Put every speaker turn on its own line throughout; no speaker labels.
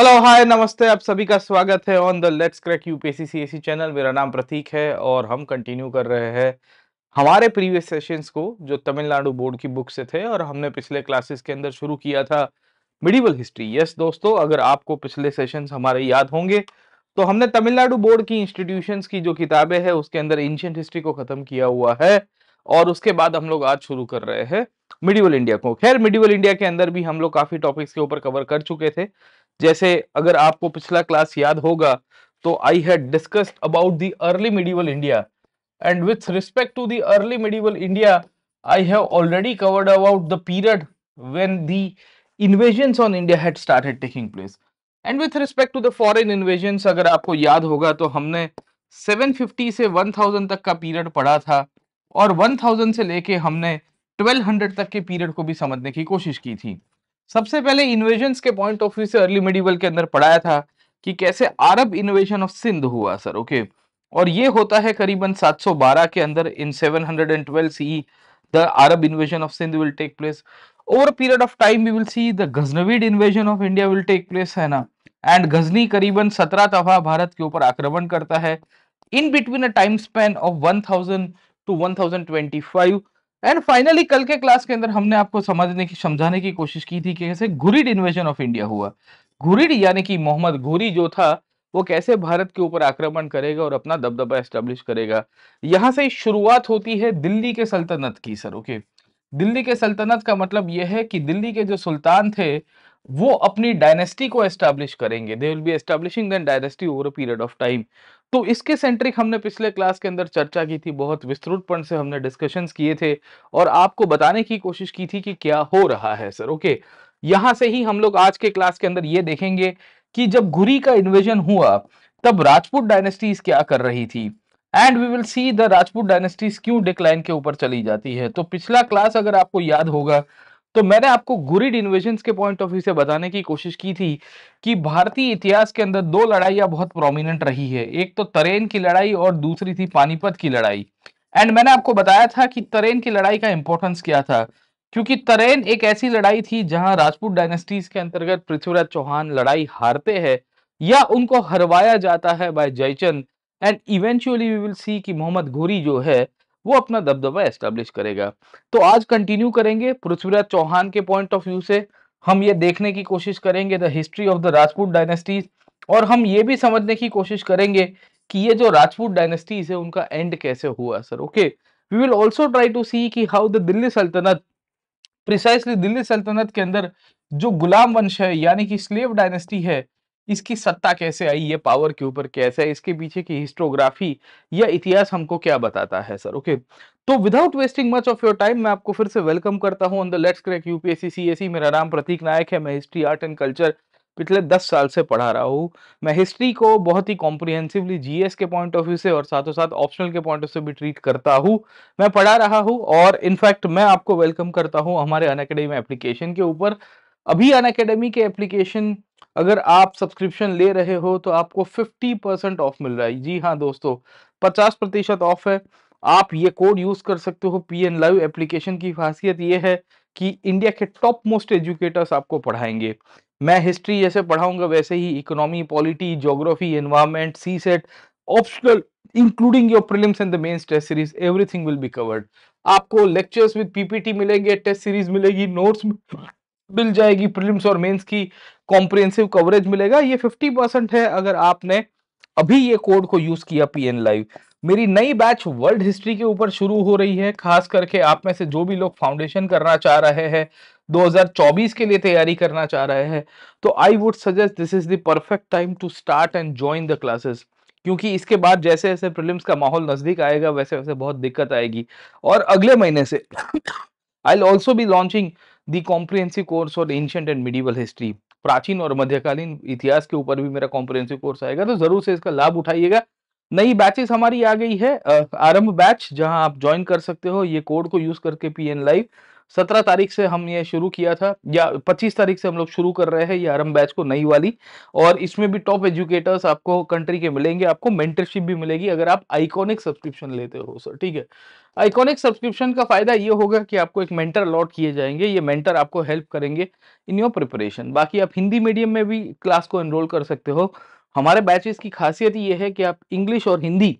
Hello hi नमस्ते आप सभी का स्वागत है on the let's crack UPSC channel मेरा नाम प्रतीक है और हम कंटिन्यू कर रहे हैं हमारे प्रीवियस सेशंस को जो तमिलनाडु बोर्ड की बुक से थे और हमने पिछले क्लासेस के अंदर शुरू किया था मिडिवल हिस्ट्री यस दोस्तों अगर आपको पिछले सेशंस हमारे याद होंगे तो हमने तमिलनाडु बोर्ड की इंस्टीट्यूशंस की जो किताबें हैं उसके अंदर एंशियंट हिस्ट्री को खत्म किया हुआ है और उसके बाद हम लोग आज शुरू कर रहे हैं मिडिवल इंडिया को खैर मिडिवल इंडिया के अंदर भी हम लोग काफी टॉपिक्स के ऊपर कवर कर चुके थे जैसे अगर आपको पिछला क्लास याद होगा तो I had discussed about the early medieval India and with respect to the early medieval India I have already covered about the period when the invasion on India had started taking place and with respect to the foreign invasion अगर आपको याद होगा तो हमने 750 से 1000 तक का period पढ़ा था और वन थाउजेंड से लेके हमने 1200 तक के पीरियड को भी समझने की कोशिश की थी सबसे पहले इन्वेजन के पॉइंट ऑफ व्यू से अर्ली मेडिवल के अंदर पढ़ाया था कि कैसे अरब इन्वेजन ऑफ सिंध हुआ सर ओके और ये होता है करीबन 712 के अंदर in 712 see the Arab invasion of Sindh will take place over period of time we will see the Ghaznavid invasion of India will take place है ना एंड गजनी करीबन सत्रह दफा भारत के ऊपर आक्रमण करता है in between a time span of 1000 to 1025 and finally कल के क्लास के अंदर हमने आपको समझने की समझाने की कोशिश की थी कि कैसे घुरिड इन्वेजन ऑफ इंडिया हुआ घुरिड यानी कि मोहम्मद घुरी जो था वो कैसे भारत के ऊपर आक्रमण करेगा और अपना दबदबा एस्टेब्लिश करेगा यहाँ से शुरुआत होती है दिल्ली के सल्तनत की सर ओके दिल्ली के सल्तनत का मतलब यह है कि दिल्ली के जो सुल्तान थे वो अपनी डायनेस्टी को एस्टेब्लिश करेंगे they will be establishing then dynasty over a period of time तो इसके सेंट्रिक हमने पिछले क्लास के अंदर चर्चा की थी बहुत विस्तृतपण से हमने डिस्कशन किए थे और आपको बताने की कोशिश की थी कि क्या हो रहा है सर ओके यहां से ही हम लोग आज के क्लास के अंदर ये देखेंगे कि जब घुरी का इन्वेजन हुआ तब राजपूत डायनेस्टीज क्या कर रही थी and we will see the Rajput dynasties क्यों डिक्लाइन के ऊपर चली जाती है तो पिछला क्लास अगर आपको याद होगा तो मैंने आपको गुरिड इन्वेजन के पॉइंट ऑफ व्यू से बताने की कोशिश की थी कि भारतीय इतिहास के अंदर दो लड़ाइयां बहुत प्रोमिनेंट रही है एक तो तरेन की लड़ाई और दूसरी थी पानीपत की लड़ाई एंड मैंने आपको बताया था कि तरेन की लड़ाई का इंपॉर्टेंस क्या था क्योंकि तरेन एक ऐसी लड़ाई थी जहां राजपूत डायनेस्टीज के अंतर्गत पृथ्वीराज चौहान लड़ाई हारते हैं या उनको हरवाया जाता है by Jaichand and eventually we will see कि मोहम्मद घोरी जो है वो अपना दबदबा एस्टेब्लिश करेगा तो आज कंटिन्यू करेंगे पृथ्वीराज चौहान के पॉइंट ऑफ व्यू से हम ये देखने की कोशिश करेंगे the history of the Rajput dynasties और हम ये भी समझने की कोशिश करेंगे कि ये जो राजपूत डायनेस्टीज है उनका एंड कैसे हुआ sir okay we will also try to see कि हाउ द दिल्ली सल्तनत प्रिसाइसली दिल्ली सल्तनत के अंदर जो गुलाम वंश है यानी कि स्लेव डायनेस्टी है इसकी सत्ता कैसे आई ये पावर के ऊपर कैसे है इसके पीछे की हिस्टोग्राफी या इतिहास हमको क्या बताता है सर ओके तो without wasting much of your time मैं आपको फिर से वेलकम करता हूँ on the let's crack UPSC CSC मेरा नाम प्रतीक नायक है मैं हिस्ट्री आर्ट एंड कल्चर पिछले दस साल से पढ़ा रहा हूँ मैं हिस्ट्री को बहुत ही कॉम्प्रिहेंसिवली जीएस के पॉइंट ऑफ व्यू से और साथों साथ ऑप्शनल के पॉइंट ऑफ व्यू से भी ट्रीट करता हूँ मैं पढ़ा रहा हूँ और इनफैक्ट मैं आपको वेलकम करता हूँ हमारे अन एप्लीकेशन के ऊपर अभी अन के एप्लीकेशन अगर आप सब्सक्रिप्शन ले रहे हो तो आपको 50 परसेंट ऑफ मिल रहा है जी हाँ दोस्तों 50 प्रतिशत ऑफ है आप ये कोड यूज कर सकते हो पी एन लाइव एप्लीकेशन की खासियत ये है कि इंडिया के टॉप मोस्ट एजुकेटर्स आपको पढ़ाएंगे मैं हिस्ट्री जैसे पढ़ाऊंगा वैसे ही economy polity geography environment CSAT optional including your prelims and the main test series everything will be covered आपको लेक्चर्स विद पीपीटी मिलेंगे टेस्ट सीरीज मिलेगी नोट्स मिल जाएगी प्रिलिम्स और मेंस की कॉम्प्रिहेंसिव कवरेज मिलेगा ये 50 परसेंट है अगर आपने अभी ये कोड को यूज किया पीएन लाइव मेरी नई बैच वर्ल्ड हिस्ट्री के ऊपर शुरू हो रही है खास करके आप में से जो भी लोग फाउंडेशन करना चाह रहे हैं 2024 के लिए तैयारी करना चाह रहे हैं तो I would suggest this is the perfect time to start and join the classes क्योंकि इसके बाद जैसे जैसे प्रिलिम्स का माहौल नजदीक आएगा वैसे वैसे बहुत दिक्कत आएगी और अगले महीने से I also be launching the comprehensive course on ancient and medieval history प्राचीन और मध्यकालीन इतिहास के ऊपर भी मेरा कॉम्प्रेंसिव कोर्स आएगा तो जरूर से इसका लाभ उठाइएगा नई बैचेस हमारी आ गई है आरंभ बैच जहां आप ज्वाइन कर सकते हो ये कोड को यूज करके पी एन लाइव सत्रह तारीख से हम ये शुरू किया था या पच्चीस तारीख से हम लोग शुरू कर रहे हैं ये आरम बैच को नई वाली और इसमें भी टॉप एजुकेटर्स आपको कंट्री के मिलेंगे आपको मेंटरशिप भी मिलेगी अगर आप आइकॉनिक सब्सक्रिप्शन लेते हो सर ठीक है आइकॉनिक सब्सक्रिप्शन का फायदा ये होगा कि आपको एक मेंटर अलॉट किए जाएंगे ये मेंटर आपको हेल्प करेंगे इन योर प्रिपरेशन बाकी आप हिंदी मीडियम में भी क्लास को एनरोल कर सकते हो हमारे बैचेस की खासियत ये है कि आप इंग्लिश और हिंदी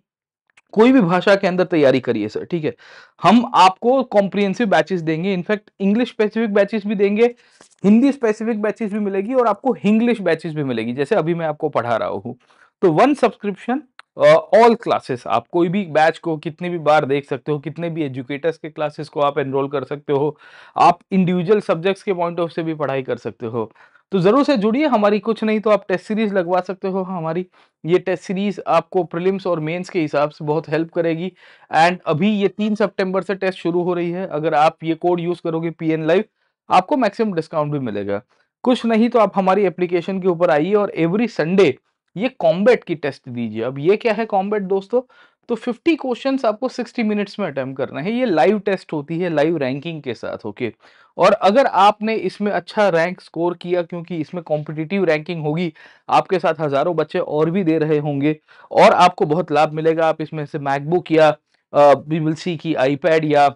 कोई भी भाषा के अंदर तैयारी करिए सर ठीक है हम आपको कॉम्प्रिहेंसिव बैचेस देंगे इनफैक्ट इंग्लिश स्पेसिफिक बैचेस भी देंगे हिंदी स्पेसिफिक बैचेस भी मिलेगी और आपको इंग्लिश बैचेस भी मिलेगी जैसे अभी मैं आपको पढ़ा रहा हूँ तो वन सब्सक्रिप्शन ऑल क्लासेस आप कोई भी बैच को कितने भी बार देख सकते हो कितने भी एजुकेटर्स के क्लासेस को आप एनरोल कर सकते हो आप इंडिविजुअल सब्जेक्ट्स के पॉइंट ऑफ से भी पढ़ाई कर सकते हो तो ज़रूर से जुड़िए हमारी कुछ नहीं तो आप टेस्ट सीरीज़ लगवा सकते हो हाँ, हमारी ये टेस्ट सीरीज़ आपको प्रिलिम्स और मेंस के हिसाब से बहुत हेल्प करेगी एंड अभी ये तीन सितंबर से टेस्ट शुरू हो रही है अगर आप ये कोड यूज़ करोगे पी एन लाइव आपको मैक्सिमम डिस्काउंट भी मिलेगा कुछ नहीं तो आप हमारी एप्लीकेशन के ऊपर आइए और एवरी संडे ये कॉम्बेट की टेस्ट दीजिए अब ये क्या है कॉम्बेट दोस्तों तो 50 क्वेश्चंस आपको 60 मिनट्स में अटैम्प करना है ये लाइव टेस्ट होती है लाइव रैंकिंग के साथ ओके और अगर आपने इसमें अच्छा रैंक स्कोर किया क्योंकि इसमें कॉम्पिटिटिव रैंकिंग होगी आपके साथ हज़ारों बच्चे और भी दे रहे होंगे और आपको बहुत लाभ मिलेगा आप इसमें से मैकबुक या बीबीसी की आईपैड या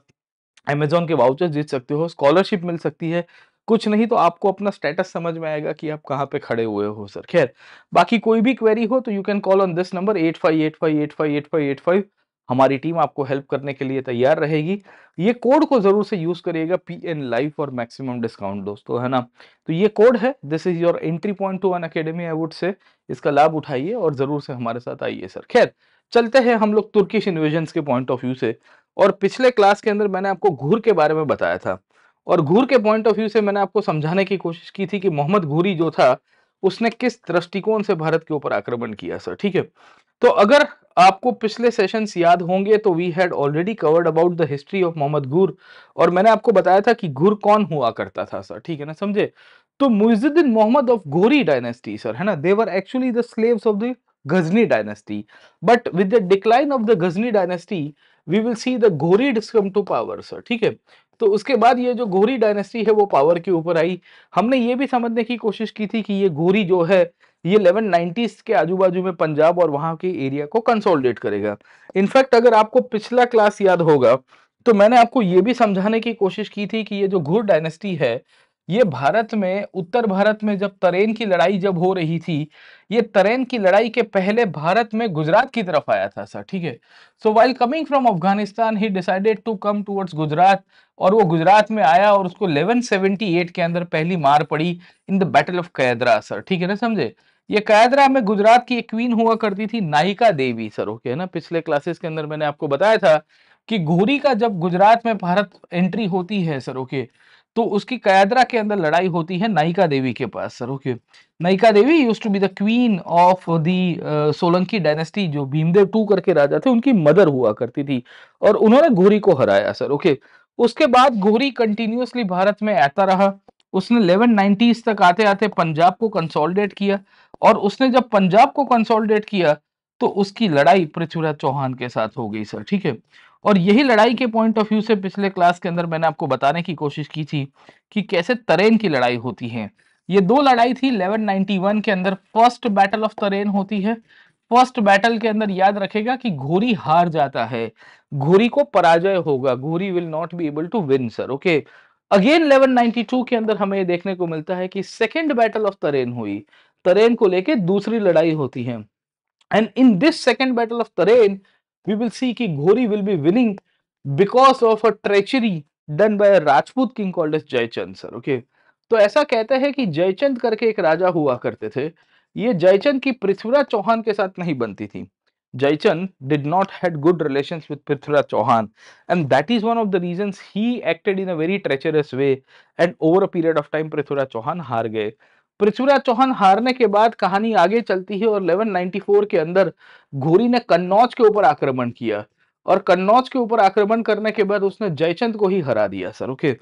अमेजोन के वाउचर जीत सकते हो स्कॉलरशिप मिल सकती है कुछ नहीं तो आपको अपना स्टेटस समझ में आएगा कि आप कहाँ पे खड़े हुए हो सर खैर बाकी कोई भी क्वेरी हो तो you can call on this number eight five eight five eight five eight five eight five हमारी टीम आपको हेल्प करने के लिए तैयार रहेगी ये कोड को जरूर से यूज करिएगा P N live for maximum discount दोस्तों है ना तो ये कोड है this is your entry point to Unacademy I would say इसका लाभ उठाइए और जरूर से हमारे साथ आइए सर खैर चलते हैं हम लोग तुर्किश इन्वेजन के पॉइंट ऑफ व्यू से और पिछले क्लास के अंदर मैंने आपको घूर के बारे में बताया था और घूर के पॉइंट ऑफ व्यू से मैंने आपको समझाने की कोशिश की थी कि मोहम्मद घूरी जो था उसने किस दृष्टिकोण से भारत के ऊपर आक्रमण किया सर ठीक है तो अगर आपको पिछले सेशंस याद होंगे तो we had already covered about the history of Mohammad Ghor और मैंने आपको बताया था कि घूर कौन हुआ करता था सर ठीक है ना समझे तो Muizuddin Mohammad of Ghori dynasty sir है ना they were actually the slaves of the Ghazni dynasty but with the decline of the Ghazni dynasty we will see the Ghori this come to power sir ठीक है तो उसके बाद ये जो घोरी डायनेस्टी है वो पावर के ऊपर आई हमने ये भी समझने की कोशिश की थी कि ये घोरी जो है ये 1190s के आजू बाजू में पंजाब और वहां के एरिया को कंसोलिडेट करेगा इनफैक्ट अगर आपको पिछला क्लास याद होगा तो मैंने आपको ये भी समझाने की कोशिश की थी कि ये जो घुर डायनेस्टी है ये भारत में उत्तर भारत में जब तरेन की लड़ाई जब हो रही थी ये तरेन की लड़ाई के पहले भारत में गुजरात की तरफ आया था सर ठीक है so while coming from Afghanistan he decided to come towards Gujarat और वो गुजरात में आया और उसको 1178 के अंदर पहली मार पड़ी in the battle of Kayadara sir ठीक है ना समझे ये कैदरा में गुजरात की एक क्वीन हुआ करती थी नायिका देवी सर ओके है ना पिछले क्लासेस के अंदर मैंने आपको बताया था कि घोरी का जब गुजरात में भारत एंट्री होती है सर ओके okay, तो उसकी कयादरा के अंदर लड़ाई होती है नायिका देवी के पास sir okay Nayika Devi used to be the queen of the Solanki dynasty जो भीमदेव टू करके राजा थे उनकी मदर हुआ करती थी और उन्होंने घोरी को हराया सर ओके उसके बाद घोरी कंटिन्यूसली भारत में आता रहा उसने इलेवन नाइन्टीज तक आते आते पंजाब को कंसोलिडेट किया और उसने जब पंजाब को कंसोलिडेट किया तो उसकी लड़ाई पृथ्वीराज चौहान के साथ हो गई सर ठीक है और यही लड़ाई के पॉइंट ऑफ व्यू से पिछले क्लास के अंदर मैंने आपको बताने की कोशिश की थी कि कैसे तरेन की लड़ाई होती है ये दो लड़ाई थी 1191 के अंदर फर्स्ट बैटल ऑफ तरेन होती है फर्स्ट बैटल के अंदर याद रखेगा कि घोरी हार जाता है घोरी को पराजय होगा Ghori will not be able to win sir okay again 1192 के अंदर हमें देखने को मिलता है कि सेकेंड बैटल ऑफ तरेन हुई तरेन को लेके दूसरी लड़ाई होती है and in this second battle of Tarain we will see कि Ghori will be winning because of a treachery done by Rajput king called Jaichand sir okay तो ऐसा कहते हैं कि जयचंद करके एक राजा हुआ करते थे ये जयचंद की पृथ्वीराज चौहान के साथ नहीं बनती थी Jaichand did not had good relation with Prithviraj Chauhan and that is one of the reason he acted in a very treacherous way and over a period of time Prithviraj Chauhan हार गए पृथ्वीराज चौहान हारने के बाद कहानी आगे चलती है और 1194 के अंदर घोरी ने कन्नौज के ऊपर आक्रमण किया और कन्नौज के ऊपर आक्रमण करने के बाद उसने जयचंद को ही हरा दिया सर ओके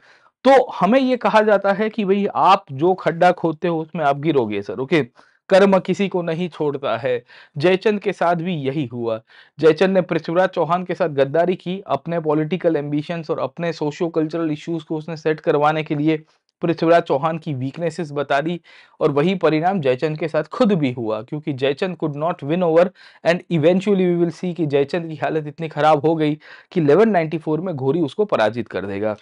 तो हमें ये कहा जाता है कि भाई आप जो खड्डा खोदते हो उसमें आप गिरोगे सर ओके कर्म किसी को नहीं छोड़ता है जयचंद के साथ भी यही हुआ जयचंद ने पृथ्वीराज चौहान के साथ गद्दारी की अपने पॉलिटिकल एम्बिशंस और अपने सोशियो कल्चरल इश्यूज को उसने सेट करवाने के लिए पृथ्वीराज चौहान की वीकनेसेस बता दी और वही परिणाम जयचंद के साथ खुद भी हुआ क्योंकि Jaichand could not win over and eventually we will see कि जयचंद की हालत इतनी खराब हो गई कि 1194 में घोरी उसको पराजित कर देगा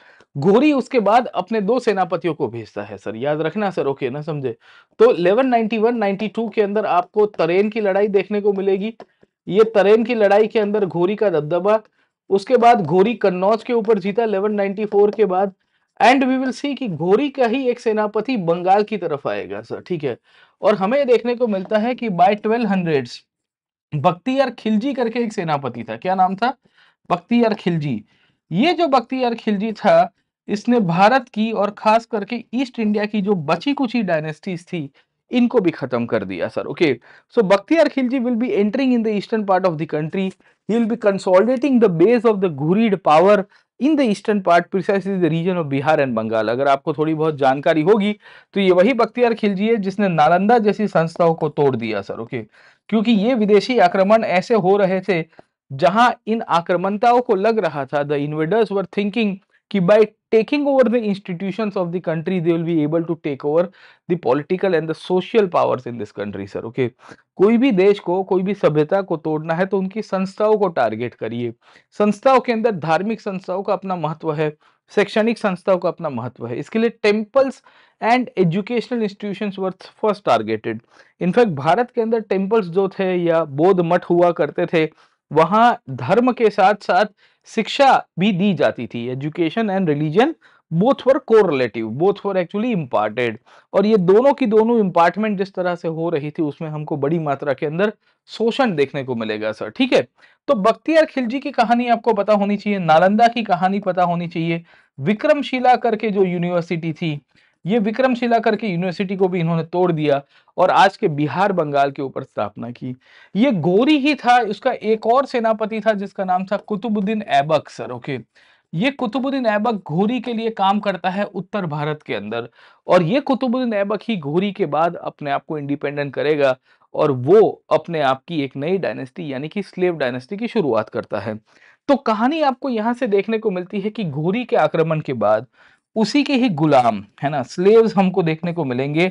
घोरी उसके बाद अपने दो सेनापतियों को भेजता है सर याद रखना सर ओके ना समझे तो 1191 नाइनटी के अंदर आपको तरेन की लड़ाई देखने को मिलेगी ये तरेन की लड़ाई के अंदर घोरी का दबदबा उसके बाद घोरी कन्नौज के ऊपर जीता 1194 के बाद एंड वी विल सी कि घोरी का ही एक सेनापति बंगाल की तरफ आएगा सर ठीक है और हमें देखने को मिलता है कि by twelve hundred Bakhtiyar Khilji करके एक सेनापति था क्या नाम था बख्तियार खिलजी ये जो बख्तियार खिलजी था इसने भारत की और खास करके ईस्ट इंडिया की जो बची कुची डायनेस्टीज थी इनको भी खत्म कर दिया sir okay so Bakhtiyar Khilji will be entering in the eastern part of the country he will be consolidating the base of the Ghurid power in the eastern part precisely the region of Bihar and Bengal अगर आपको थोड़ी बहुत जानकारी होगी तो ये वही बख्तियार खिलजी है जिसने नालंदा जैसी संस्थाओं को तोड़ दिया सर ओके क्योंकि ये विदेशी आक्रमण ऐसे हो रहे थे जहां इन आक्रमणताओं को लग रहा था द इन्वेडर्स वर थिंकिंग कि by taking over the institutions of the country they will be able to take over the political and the social powers in this country sir okay कोई भी देश को कोई भी सभ्यता को तोड़ना है तो उनकी संस्थाओं को टारगेट करिए संस्थाओं के अंदर धार्मिक संस्थाओं का अपना महत्व है शैक्षणिक संस्थाओं का अपना महत्व है इसके लिए temples and educational institutions were first targeted in fact Bharat के अंदर टेम्पल्स जो थे या बौद्ध मठ हुआ करते थे वहां धर्म के साथ साथ शिक्षा भी दी जाती थी एजुकेशन एंड रिलीजन बोथ को correlative both for actually imparted और ये दोनों की दोनों इम्पार्टमेंट जिस तरह से हो रही थी उसमें हमको बड़ी मात्रा के अंदर शोषण देखने को मिलेगा सर ठीक है तो बख्तियार खिलजी की कहानी आपको पता होनी चाहिए नालंदा की कहानी पता होनी चाहिए विक्रमशिला करके जो यूनिवर्सिटी थी ये विक्रमशिला करके यूनिवर्सिटी को भी इन्होंने तोड़ दिया और आज के बिहार बंगाल के ऊपर स्थापना की ये गोरी ही था उसका एक और सेनापति था जिसका नाम था कुतुबुद्दीन ऐबक सर ओके ये कुतुबुद्दीन ऐबक घोरी के लिए काम करता है उत्तर भारत के अंदर और ये कुतुबुद्दीन ऐबक ही घोरी के बाद अपने आप को इंडिपेंडेंट करेगा और वो अपने आप की एक नई डायनेस्टी यानी कि स्लेव डायनेस्टी की शुरुआत करता है तो कहानी आपको यहां से देखने को मिलती है कि घोरी के आक्रमण के बाद उसी के ही गुलाम है ना स्लेव्स हमको देखने को मिलेंगे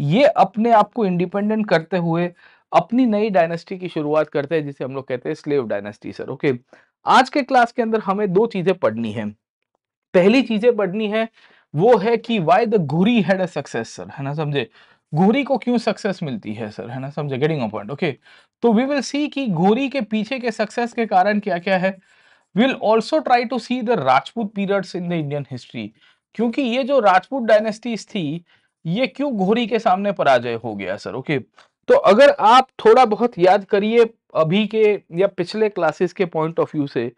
ये अपने आप को इंडिपेंडेंट करते हुए अपनी नई डायनेस्टी की शुरुआत करते हैं जिसे हम लोग कहते हैं स्लेव डायनेस्टी सर ओके आज के क्लास के अंदर हमें दो चीजें पढ़नी है पहली चीजें पढ़नी है वो है कि why the Ghuri had a success sir है ना समझे घुरी को क्यों सक्सेस मिलती है सर है ना समझे गेटिंग पॉइंट ओके तो वी विल सी कि घोरी के पीछे के सक्सेस के कारण क्या क्या है will also try to see the Rajput periods in the Indian history क्योंकि ये जो राजपूत डायनेस्टीज थी ये क्यों घोरी के सामने पराजय हो गया सर ओके तो अगर आप थोड़ा बहुत याद करिए अभी के या पिछले क्लासेस के पॉइंट ऑफ व्यू से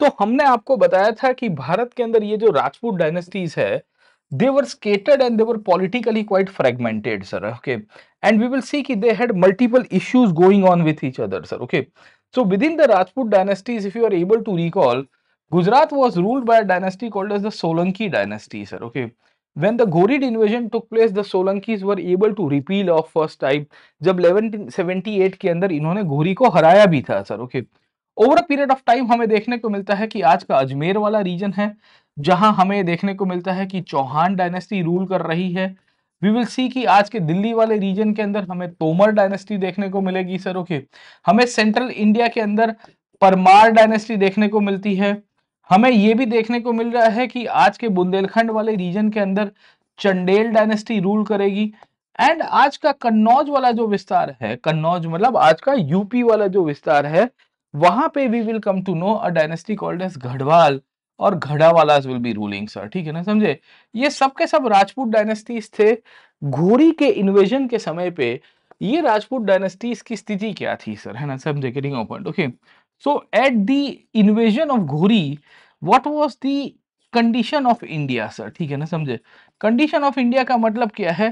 तो हमने आपको बताया था कि भारत के अंदर ये जो राजपूत डायनेस्टीज है they were scattered and they were politically quite fragmented sir okay and we will see कि they had multiple issues going on with each other sir okay so within the Rajput dynasties if you are able to recall Gujarat was ruled by a dynasty called as the Solanki dynasty, sir. Okay. When the Ghorid invasion took place, the Solankis were able to repeal of first time. जब 1178 के अंदर इन्होंने घोरी को हराया भी था sir okay over a period of time हमें देखने को मिलता है कि आज का अजमेर वाला रीजन है जहां हमें देखने को मिलता है कि चौहान डायनेस्टी रूल कर रही है वी विल सी कि आज के दिल्ली वाले रीजन के अंदर हमें तोमर डायनेस्टी देखने को मिलेगी सर ओके हमें सेंट्रल इंडिया के अंदर परमार डायनेस्टी देखने को मिलती है हमें ये भी देखने को मिल रहा है कि आज के बुंदेलखंड वाले रीजन के अंदर चंडेल डायनेस्टी रूल करेगी एंड आज का कन्नौज वाला जो विस्तार है कन्नौज मतलब आज का यूपी वाला जो विस्तार है वहां पे we will come to know a dynasty called as Garhwal और Gahadavalas will be ruling sir ठीक है ना समझे ये सब के सब राजपूत डायनेस्टीज थे घोरी के इन्वेजन के समय पे ये राजपूत डायनेस्टीज की स्थिति क्या थी सर है ना समझे open okay So at the invasion of Ghori, what was the condition of india sir ठीक है ना समझे condition of india का मतलब क्या है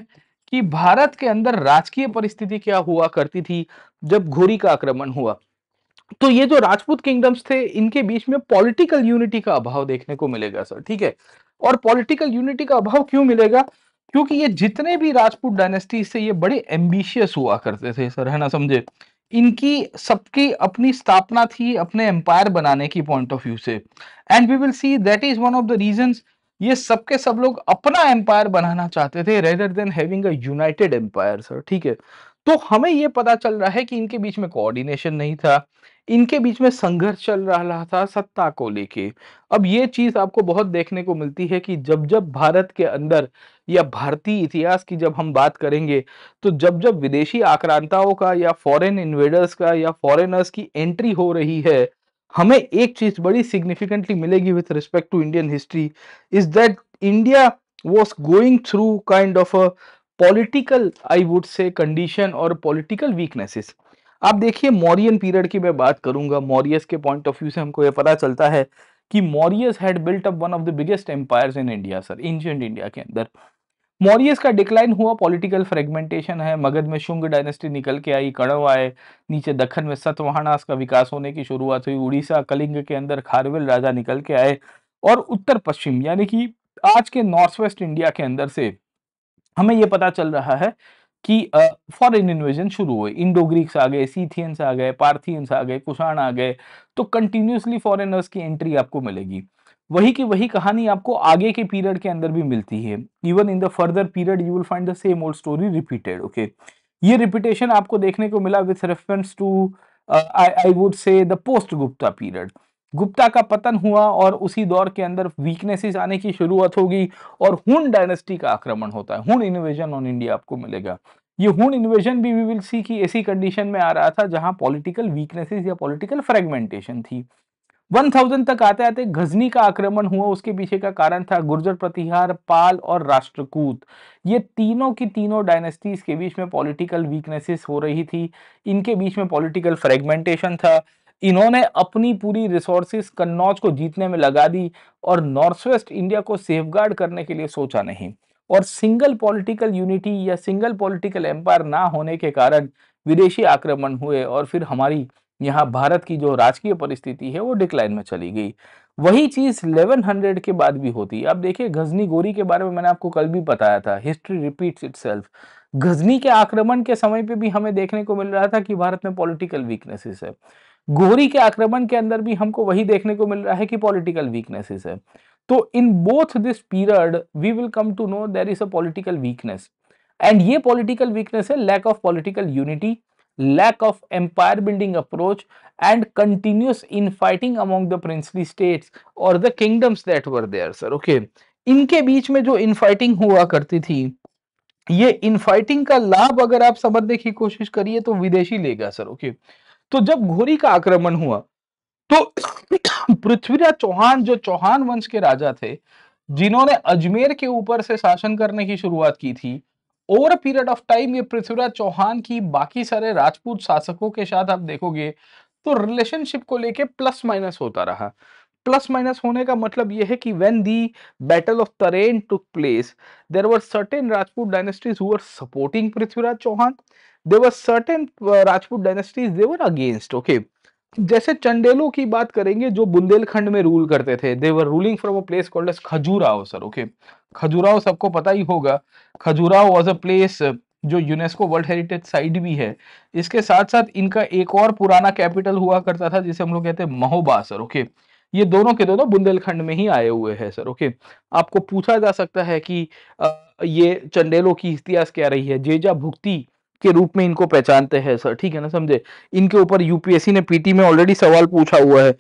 कि भारत के अंदर राजकीय परिस्थिति क्या हुआ करती थी जब घोरी का आक्रमण हुआ तो ये जो राजपूत किंगडम्स थे इनके बीच में पॉलिटिकल यूनिटी का अभाव देखने को मिलेगा सर ठीक है और पॉलिटिकल यूनिटी का अभाव क्यों मिलेगा क्योंकि ये जितने भी राजपूत डायनेस्टी से ये बड़े एम्बिशियस हुआ करते थे सर है ना समझे इनकी सबकी अपनी स्थापना थी अपने एम्पायर बनाने की पॉइंट ऑफ व्यू से and we will see that is one of the reason ये सबके सब लोग अपना एम्पायर बनाना चाहते थे rather than having a united empire sir ठीक है तो हमें ये पता चल रहा है कि इनके बीच में कोऑर्डिनेशन नहीं था इनके बीच में संघर्ष चल रहा था सत्ता को लेके अब ये चीज आपको बहुत देखने को मिलती है कि जब जब भारत के अंदर या भारतीय इतिहास की जब हम बात करेंगे तो जब जब विदेशी आक्रांताओं का या फॉरेन इन्वेडर्स का या फॉरेनर्स की एंट्री हो रही है हमें एक चीज बड़ी सिग्निफिकेंटली मिलेगी with respect to Indian history is that India was going through kind of a political I would say condition और पॉलिटिकल वीकनेसेस आप देखिए मौरियन पीरियड की मैं बात करूंगा मॉरियस के पॉइंट ऑफ व्यू से हमको ये पता चलता है कि Mauryas had built up one of the biggest empire in India sir ancient India के अंदर मॉरियस का डिक्लाइन हुआ पॉलिटिकल फ्रेगमेंटेशन है मगध में शुंग डायनेस्टी निकल के आई कड़व आए नीचे दखन में सतवाहनास का विकास होने की शुरुआत हुई उड़ीसा कलिंग के अंदर खारविल राजा निकल के आए और उत्तर पश्चिम यानी कि आज के नॉर्थ वेस्ट इंडिया के अंदर से हमें ये पता चल रहा है कि फॉरेन इन्वेजन शुरू हुए इंडो ग्रीक्स आ गए सीथियंस आ गए पार्थियंस आ गए कुषाण आ गए तो कंटिन्यूसली फॉरेनर्स की एंट्री आपको मिलेगी वही की वही कहानी आपको आगे के पीरियड के अंदर भी मिलती है even in the further period you will find the same old story repeated okay ये रिपीटेशन आपको देखने को मिला with reference to I would say the post Gupta period Gupta का पतन हुआ और उसी दौर के अंदर वीकनेसेस आने की शुरुआत होगी और हुन डायनेस्टी का आक्रमण होता है हुन इन्वेजन ऑन इंडिया आपको मिलेगा ये हुन इन्वेजन भी वी विल सी की ऐसी कंडीशन में आ रहा था जहां पॉलिटिकल वीकनेसेस या पॉलिटिकल फ्रेगमेंटेशन थी 1000 तक आते आते घजनी का आक्रमण हुआ उसके पीछे का कारण था गुर्जर प्रतिहार पाल और राष्ट्रकूट ये तीनों की तीनों डायनेस्टीज के बीच में पॉलिटिकल वीकनेसेस हो रही थी इनके बीच में पॉलिटिकल फ्रेगमेंटेशन था इन्होंने अपनी पूरी रिसोर्सिस कन्नौज को जीतने में लगा दी और नॉर्थ वेस्ट इंडिया को सेफगार्ड करने के लिए सोचा नहीं और सिंगल पॉलिटिकल यूनिटी या सिंगल पॉलिटिकल एम्पायर ना होने के कारण विदेशी आक्रमण हुए और फिर हमारी यहाँ भारत की जो राजकीय परिस्थिति है वो डिक्लाइन में चली गई वही चीज़ 1100 के बाद भी होती है अब देखिए गजनी गोरी के बारे में मैंने आपको कल भी बताया था हिस्ट्री रिपीट्स इट गजनी के आक्रमण के समय पे भी हमें देखने को मिल रहा था कि भारत में पॉलिटिकल वीकनेसेस है गोहरी के आक्रमण के अंदर भी हमको वही देखने को मिल रहा है कि पॉलिटिकल वीकनेसेस है तो in both this period we will come to know there is a political weakness and ये पॉलिटिकल वीकनेस है lack of political unity of empire building approach and continuous infighting among the princely states और the kingdoms that were there sir okay इनके बीच में जो infighting हुआ करती थी ये इनफाइटिंग का लाभ अगर आप समझने की कोशिश करिए तो विदेशी लेगा सर ओके okay? तो जब घोरी का आक्रमण हुआ तो पृथ्वीराज चौहान जो चौहान वंश के राजा थे जिन्होंने अजमेर के ऊपर से शासन करने की शुरुआत की थी ओवर पीरियड ऑफ टाइम ये पृथ्वीराज चौहान की बाकी सारे राजपूत शासकों के साथ आप देखोगे तो रिलेशनशिप को लेके प्लस माइनस होता रहा प्लस माइनस होने का मतलब यह है कि when the battle of Tarain took place there were certain Rajput dynasties हुआ supporting Prithviraj Chauhan there were certain uh, Rajput dynasties they were against. जैसे चंडेलों की बात करेंगे जो बुंदेलखंड में रूल करते थे they were ruling from a place called as Khajuraho sir okay Khajuraho सबको पता ही होगा खजुराव वॉज अ प्लेस जो यूनेस्को वर्ल्ड हेरिटेज साइट भी है इसके साथ साथ इनका एक और पुराना कैपिटल हुआ करता था जिसे हम लोग कहते हैं महोबा सर ओके ये दोनों के दोनों बुंदेलखंड में ही आए हुए हैं सर ओके आपको पूछा जा सकता है कि ये चंडेलों की इतिहास क्या रही है जेजा भुक्ति के रूप में इनको पहचानते हैं सर ठीक है ना समझे इनके ऊपर यूपीएससी ने पीटी में ऑलरेडी सवाल पूछा हुआ है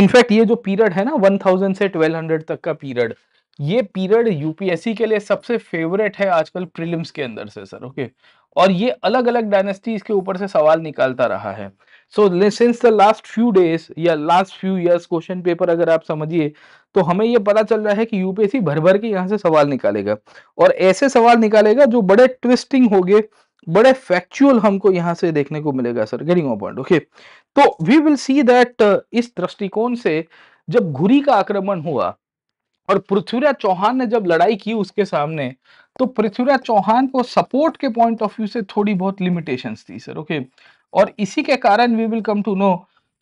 इनफैक्ट ये जो पीरियड है ना 1000 से 1200 तक का पीरियड ये पीरियड यूपीएससी के लिए सबसे फेवरेट है आजकल प्रीलिम्स के अंदर से सर ओके और ये अलग अलग डायनेस्टी के ऊपर से सवाल निकालता रहा है so since the last few days or last few years question paper अगर आप समझिए तो हमें ये पता चल रहा है कि यूपीएससी भर भर के यहाँ से सवाल निकालेगा और ऐसे सवाल निकालेगा जो बड़े ट्विस्टिंग हो गए बड़े फैक्चुअल हमको यहाँ से देखने को मिलेगा सर गेटिंग पॉइंट ओके तो वी विल सी दैट इस दृष्टिकोण से जब घुरी का आक्रमण हुआ और पृथ्वीराज चौहान ने जब लड़ाई की उसके सामने तो पृथ्वीराज चौहान को सपोर्ट के पॉइंट ऑफ व्यू से थोड़ी बहुत लिमिटेशंस थी सर ओके और इसी के कारण we will come to know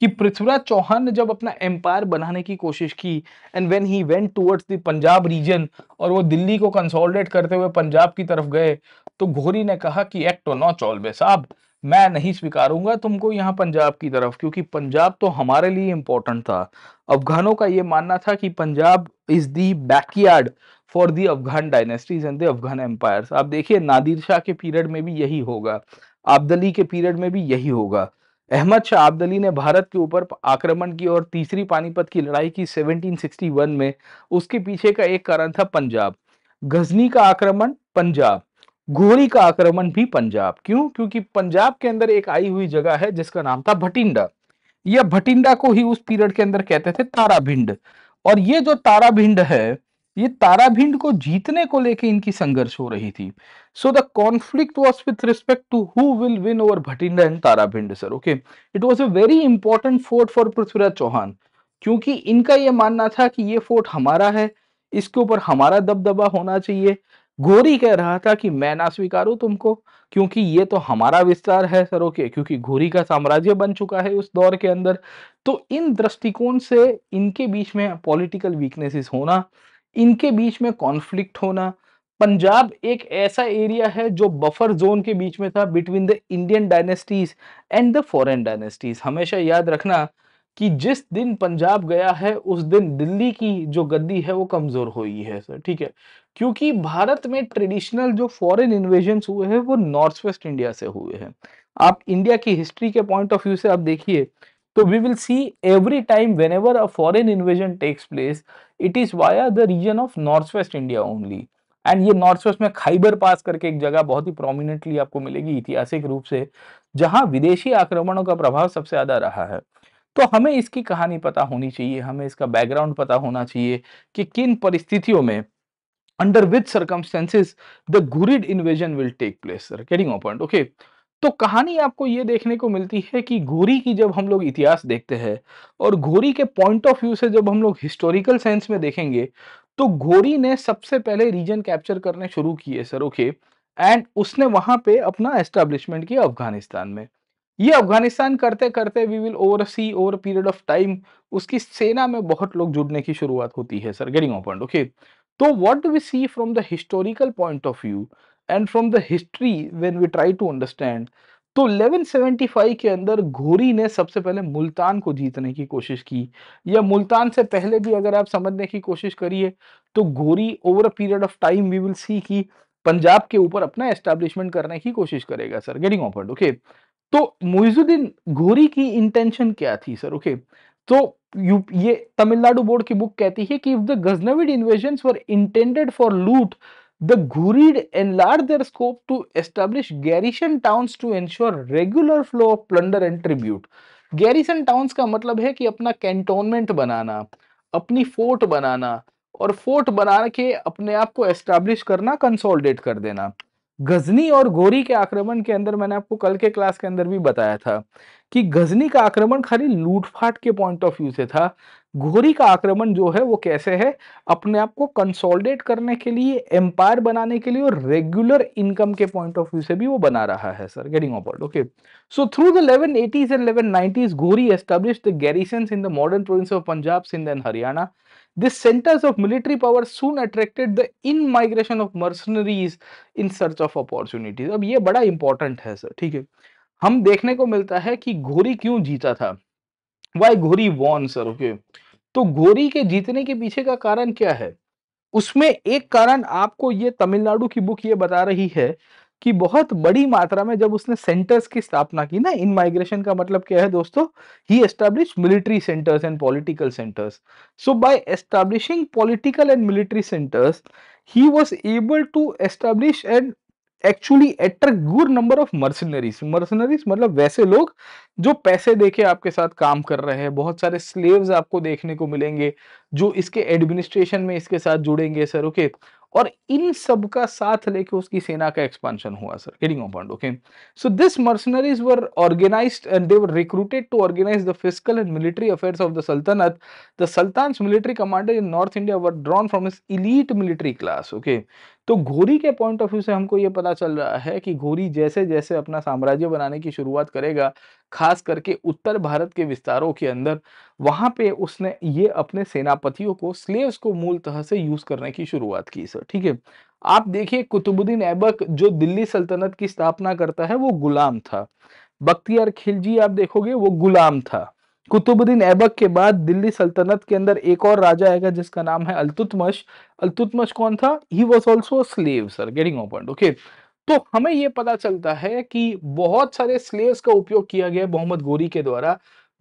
कि पृथ्वीराज चौहान ने जब अपना एम्पायर बनाने की कोशिश की and when he went towards the Punjab region और वो दिल्ली को कंसोलिडेट करते हुए पंजाब की तरफ गए तो घोरी ने कहा कि एक्ट नॉट ऑल चौलबे साहब मैं नहीं स्वीकारूंगा तुमको यहाँ पंजाब की तरफ क्योंकि पंजाब तो हमारे लिए इम्पोर्टेंट था अफगानों का ये मानना था कि Punjab is the backyard for the Afghan dynasties and the Afghan empire आप देखिए नादिर शाह के पीरियड में भी यही होगा आब्दली के पीरियड में भी यही होगा अहमद शाह आबदली ने भारत के ऊपर आक्रमण की और तीसरी पानीपत की लड़ाई की 1761 में उसके पीछे का एक कारण था पंजाब गजनी का आक्रमण पंजाब घोरी का आक्रमण भी पंजाब क्यों क्योंकि पंजाब के अंदर एक आई हुई जगह है जिसका नाम था भटिंडा यह भटिंडा को ही उस पीरियड के अंदर कहते थे ताराभिंड और ये जो ताराभिंड है ये ताराभिंड को जीतने को लेके इनकी संघर्ष हो रही थी so the conflict was with respect to who will win over Bathinda and Tabarhind sir okay it was a very important fort for Prithviraj Chauhan क्योंकि इनका ये मानना था कि ये फोर्ट हमारा है इसके ऊपर हमारा दबदबा होना चाहिए घोरी कह रहा था कि मैं ना स्वीकारू तुमको क्योंकि ये तो हमारा विस्तार है सर ओके क्योंकि घोरी का साम्राज्य बन चुका है उस दौर के अंदर तो इन दृष्टिकोण से इनके बीच में पॉलिटिकल वीकनेसेस होना इनके बीच में कॉन्फ्लिक्ट होना पंजाब एक ऐसा एरिया है जो बफर जोन के बीच में था between the Indian dynasties and the foreign dynasties हमेशा याद रखना कि जिस दिन पंजाब गया है उस दिन दिल्ली की जो गद्दी है वो कमजोर हुई है सर ठीक है क्योंकि भारत में ट्रेडिशनल जो फॉरेन इन्वेजन हुए हैं वो नॉर्थ वेस्ट इंडिया से हुए हैं आप इंडिया की हिस्ट्री के पॉइंट ऑफ व्यू से आप देखिए तो we will see every time whenever a foreign invasion takes place it is via the region of north west India only and ये नॉर्थ वेस्ट में खाइबर पास करके एक जगह बहुत ही प्रोमिनेंटली आपको मिलेगी ऐतिहासिक रूप से जहां विदेशी आक्रमणों का प्रभाव सबसे ज्यादा रहा है तो हमें इसकी कहानी पता होनी चाहिए हमें इसका बैकग्राउंड पता होना चाहिए कि किन परिस्थितियों में under which circumstances the Ghurid invasion will take place. Getting opened, okay. तो कहानी आपको ये देखने को मिलती है कि घोरी की जब हम लोग इतिहास देखते हैं और घोरी के पॉइंट ऑफ व्यू से जब हम लोग हिस्टोरिकल सेंस में देखेंगे तो घोरी ने सबसे पहले रीजन कैप्चर करने शुरू किए सर ओके एंड उसने वहां पे अपना एस्टेब्लिशमेंट किया अफगानिस्तान में ये अफगानिस्तान करते करते we will over see over period of time उसकी सेना में बहुत लोग जुड़ने की शुरुआत होती है सर गेटिंग ओपन ओके तो what do we see from the historical point of view and from the history when we try to understand तो 1175 के अंदर घोरी ने सबसे पहले मुल्तान को जीतने की कोशिश की या मुल्तान से पहले भी अगर आप समझने की कोशिश करिए तो Ghori over a period of time we will see कि पंजाब के ऊपर अपना एस्टेब्लिशमेंट करने की कोशिश करेगा सर गेटिंग ऑफर्ड ओके तो मोइजुद्दीन घोरी की इंटेंशन क्या थी सर ओके तो यू ये तमिलनाडु बोर्ड की बुक कहती है कि if the Ghaznavid invasion were intended for loot The Ghurid enlarged their scope to establish garrison towns to ensure regular flow of plunder and tribute. garrison towns का मतलब है कि अपना cantonment बनाना अपनी fort बनाना और फोर्ट बना के अपने आप को एस्टेब्लिश करना कंसोलिडेट कर देना गजनी और गोरी के आक्रमण के अंदर मैंने आपको कल के क्लास के अंदर भी बताया था कि गजनी का आक्रमण खाली लूटफाट के पॉइंट ऑफ व्यू से था घोरी का आक्रमण जो है वो कैसे है अपने आप को कंसोलिडेट करने के लिए एम्पायर बनाने के लिए और रेगुलर इनकम के पॉइंट ऑफ व्यू से भी वो बना रहा है सर गेटिंग ऑपर्ड okay so through the eleven eighties and eleven nineties Ghori establish the garrison in the modern province of Punjab Sindh and Haryana this centres of military power soon attracted the in migration of mercenaries in search of opportunities अब ये बड़ा important है sir ठीक है हम देखने को मिलता है कि घोरी क्यों जीता था वाई घोरी वॉन सर ओके तो घोरी के जीतने के पीछे का कारण क्या है उसमें एक कारण आपको ये तमिलनाडु की बुक ये बता रही है कि बहुत बड़ी मात्रा में जब उसने सेंटर्स की स्थापना की ना इन माइग्रेशन का मतलब क्या है दोस्तों he establish military centres and political centres so by establishing political and military centres he was able to establish and actually attract good number of mercenaries mercenaries मतलब वैसे लोग जो पैसे देके आपके साथ काम कर रहे हैं बहुत सारे स्लेव्स आपको देखने को मिलेंगे जो इसके एडमिनिस्ट्रेशन में इसके साथ जुड़ेंगे सर ओके और इन सब का साथ लेके उसकी सेना का एक्सपांशन हुआ sir getting a point okay so this mercenaries were organise and they recruited to organise the physical and military affair of the सल्तनत the sultan military commander in north India were drawn from this elite military class okay तो घोरी के point of view से हमको ये पता चल रहा है कि घोरी जैसे जैसे अपना साम्राज्य बनाने की शुरुआत करेगा खास करके उत्तर भारत के विस्तारों के अंदर वहाँ पे उसने ये अपने सेनापतियों को स्लेव्स को मूल तरह से यूज करने की शुरुआत की सर ठीक है आप देखिए कुतुबुद्दीन ऐबक जो दिल्ली सल्तनत की स्थापना करता है वो गुलाम था बख्तियार खिलजी आप देखोगे वो गुलाम था कुतुबुद्दीन ऐबक के बाद दिल्ली सल्तनत के अंदर एक और राजा आएगा जिसका नाम है अलतुतमश अलतुतमश कौन था he was also slave sir getting open okay तो हमें यह पता चलता है कि बहुत सारे स्लेव्स का उपयोग किया गया मोहम्मद गोरी के द्वारा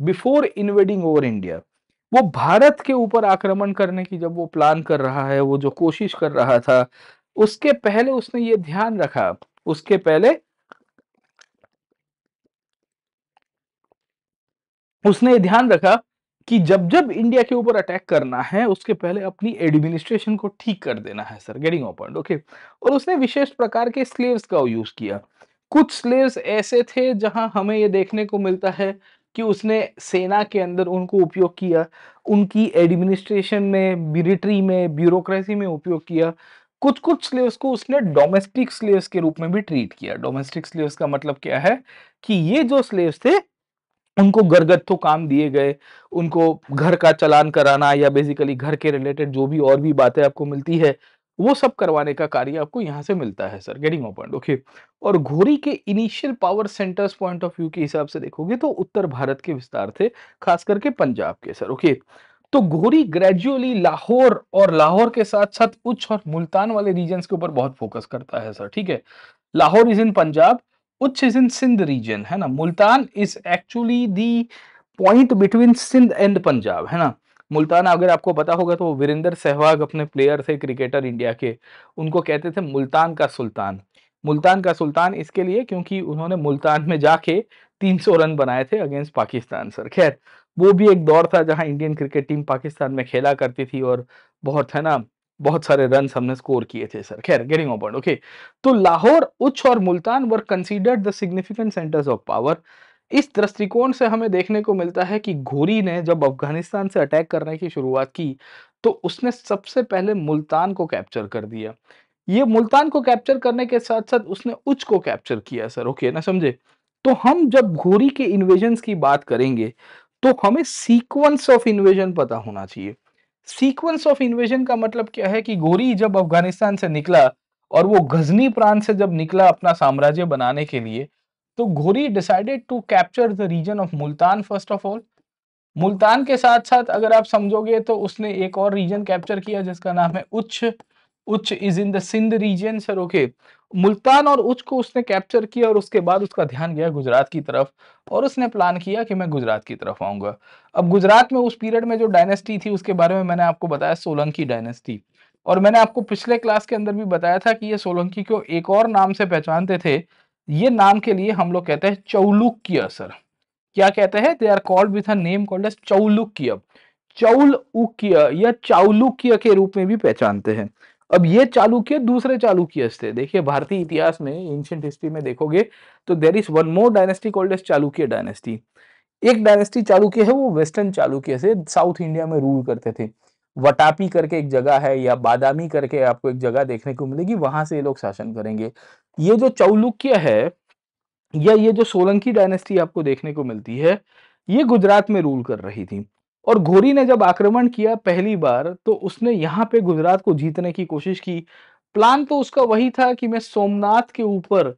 बिफोर इन्वेडिंग ओवर इंडिया वो भारत के ऊपर आक्रमण करने की जब वो प्लान कर रहा है वो जो कोशिश कर रहा था उसके पहले उसने ये ध्यान रखा उसके पहले उसने ध्यान रखा कि जब जब इंडिया के ऊपर अटैक करना है उसके पहले अपनी एडमिनिस्ट्रेशन को ठीक कर देना है सर गेटिंग ओपन ओके और उसने विशेष प्रकार के स्लेव्स का यूज किया कुछ स्लेव्स ऐसे थे जहां हमें ये देखने को मिलता है कि उसने सेना के अंदर उनको उपयोग किया उनकी एडमिनिस्ट्रेशन में मिलिट्री में ब्यूरोक्रेसी में उपयोग किया कुछ कुछ स्लेव्स को उसने डोमेस्टिक स्लेव्स के रूप में भी ट्रीट किया डोमेस्टिक स्लेव्स का मतलब क्या है कि ये जो स्लेव्स थे उनको गरगत्थों काम दिए गए उनको घर का चलान कराना या बेसिकली घर के रिलेटेड जो भी और भी बातें आपको मिलती है वो सब करवाने का कार्य आपको यहाँ से मिलता है sir getting my point okay और घोरी के initial power centres point of view के हिसाब से देखोगे तो उत्तर भारत के विस्तार थे खास करके पंजाब के सर ओके तो घोरी ग्रेजुअली लाहौर और लाहौर के साथ साथ उच्च और मुल्तान वाले रीजन के ऊपर बहुत फोकस करता है सर ठीक है Lahore is in Punjab Uch is in Sindh region, है ना Multan is actually the point between Sindh and Punjab, है ना मुल्तान अगर आपको पता होगा तो वीरेंद्र सहवाग अपने प्लेयर थे क्रिकेटर इंडिया के उनको कहते थे मुल्तान का सुल्तान मुल्तान का सुल्तान इसके लिए क्योंकि उन्होंने मुल्तान में जाके 300 रन बनाए थे अगेंस्ट पाकिस्तान सर खैर वो भी एक दौर था जहां इंडियन क्रिकेट टीम पाकिस्तान में खेला करती थी और बहुत है ना बहुत सारे रन हमने स्कोर किए थे सर खैर गेटिंग ऑन ओके तो लाहौर उच्च और Multan were considered the significant centres of power इस दृष्टिकोण से हमें देखने को मिलता है कि घोरी ने जब अफगानिस्तान से अटैक करने की शुरुआत की तो उसने सबसे पहले मुल्तान को कैप्चर कर दिया ये मुल्तान को कैप्चर करने के साथ साथ उसने उच्च को कैप्चर किया सर ओके ना समझे तो हम जब घोरी के इन्वेजन की बात करेंगे तो हमें सीक्वेंस ऑफ इन्वेजन पता होना चाहिए सीक्वेंस ऑफ इन्वेजन का मतलब क्या है कि गोरी जब अफगानिस्तान से निकला और वो गजनी प्रांत से जब निकला अपना साम्राज्य बनाने के लिए तो Ghori decided to capture the region of Multan first of all Multan के साथ साथ अगर आप समझोगे तो उसने एक और रीजन कैप्चर किया जिसका नाम है Uch Uch is in the Sindh region sir okay Multan और उच को उसने कैप्चर किया और उसके बाद उसका ध्यान गया गुजरात की तरफ और उसने प्लान किया कि मैं गुजरात की तरफ आऊँगा अब गुजरात में उस पीरियड में जो डायनेस्टी थी उसके बारे में मैंने आपको बताया सोलंकी डायनेस्टी और मैंने आपको पिछले क्लास के अंदर भी बताया था कि ये सोलंकी को एक और नाम से पहचानते थे ये नाम के लिए हम लोग कहते हैं चौलुक की असर क्या कहते हैं they are called with a name called as Chaulukya की चौल या चाउलुकिया के रूप में भी पहचानते हैं अब ये चालुक्य दूसरे चालुक्य थे देखिए भारतीय इतिहास में एंशियंट हिस्ट्री में देखोगे तो there is one more dynasty called as Chalukya dynasty एक डायनेस्टी चालुक्य है वो वेस्टर्न चालुक्य से साउथ इंडिया में रूल करते थे वटापी करके एक जगह है या बादामी करके आपको एक जगह देखने को मिलेगी वहां से ये लोग शासन करेंगे ये जो चौलुक्य है या ये जो सोलंकी डायनेस्टी आपको देखने को मिलती है ये गुजरात में रूल कर रही थी और घोरी ने जब आक्रमण किया पहली बार तो उसने यहाँ पे गुजरात को जीतने की कोशिश की प्लान तो उसका वही था कि मैं सोमनाथ के ऊपर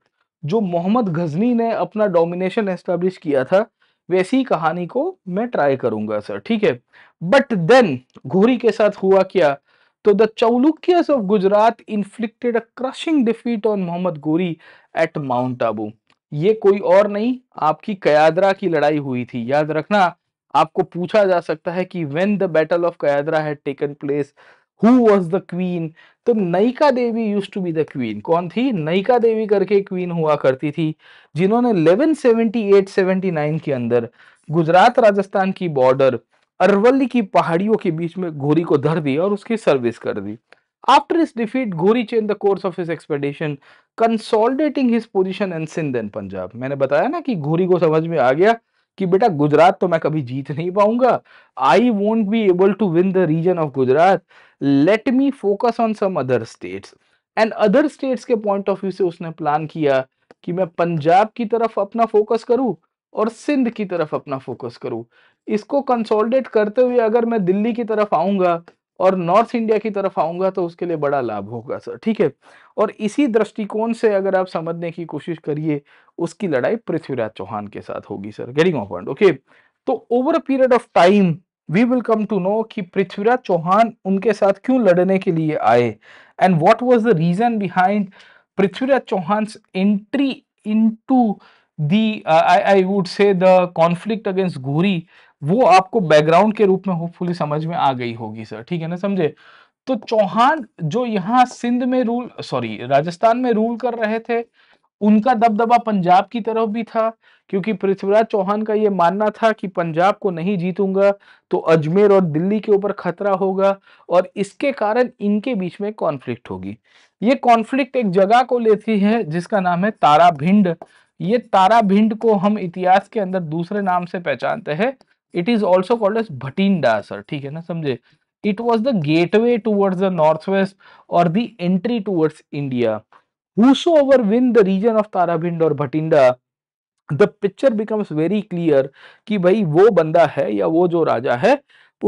जो मोहम्मद गजनी ने अपना डोमिनेशन एस्टेब्लिश किया था वैसी कहानी को मैं ट्राई करूंगा सर ठीक है बट देन घोरी के साथ हुआ क्या तो the Chaulukyas of Gujarat inflicted a crushing defeat on Mohammad Ghori at mount Abu ये कोई और नहीं आपकी कयादरा की लड़ाई हुई थी याद रखना आपको पूछा जा सकता है कि when the battle of Kayadara है taken place who was the queen तो Naika Devi used to be the queen कौन थी नईका देवी करके क्वीन हुआ करती थी जिन्होंने 1178-79 के अंदर गुजरात राजस्थान की बॉर्डर अरवली की पहाड़ियों के बीच में घोरी को धर दी और उसकी सर्विस कर दी After his defeat, Ghori change the course of his expedition, consolidating his position in Sindh and Punjab. मैंने बताया ना कि घोरी को समझ में आ गया कि बेटा गुजरात तो मैं कभी जीत नहीं पाऊंगा I won't be able to win the region of Gujarat let me focus on some other states and other states के पॉइंट ऑफ व्यू से उसने प्लान किया कि मैं पंजाब की तरफ अपना फोकस करूं और सिंध की तरफ अपना फोकस करूं इसको कंसोलिडेट करते हुए अगर मैं दिल्ली की तरफ आऊंगा और नॉर्थ इंडिया की तरफ आऊंगा तो उसके लिए बड़ा लाभ होगा सर ठीक है और इसी दृष्टिकोण से अगर आप समझने की कोशिश करिए उसकी लड़ाई पृथ्वीराज चौहान के साथ होगी sir getting of point okay तो over a period of time we will come to know कि पृथ्वीराज चौहान उनके साथ क्यों लड़ने के लिए आए and what was the reason behind Prithviraj Chauhan entry into the uh, I, I would say वो आपको बैकग्राउंड के रूप में होपफुली समझ में आ गई होगी सर ठीक है ना समझे तो चौहान जो यहाँ सिंध में रूल सॉरी राजस्थान में रूल कर रहे थे उनका दबदबा पंजाब की तरफ भी था क्योंकि पृथ्वीराज चौहान का ये मानना था कि पंजाब को नहीं जीतूंगा तो अजमेर और दिल्ली के ऊपर खतरा होगा और इसके कारण इनके बीच में कॉन्फ्लिक्ट होगी ये कॉन्फ्लिक्ट एक जगह को लेती है जिसका नाम है तारा भिंड ये तारा भिंड को हम इतिहास के अंदर दूसरे नाम से पहचानते हैं it is also called as Bhatinda sir ठीक है ना समझे it was the gateway towards the north west और the entry towards India whosoever the region of Tarabhind और Bhatinda the picture becomes very clear clear कि भाई वो बंदा है या वो जो राजा है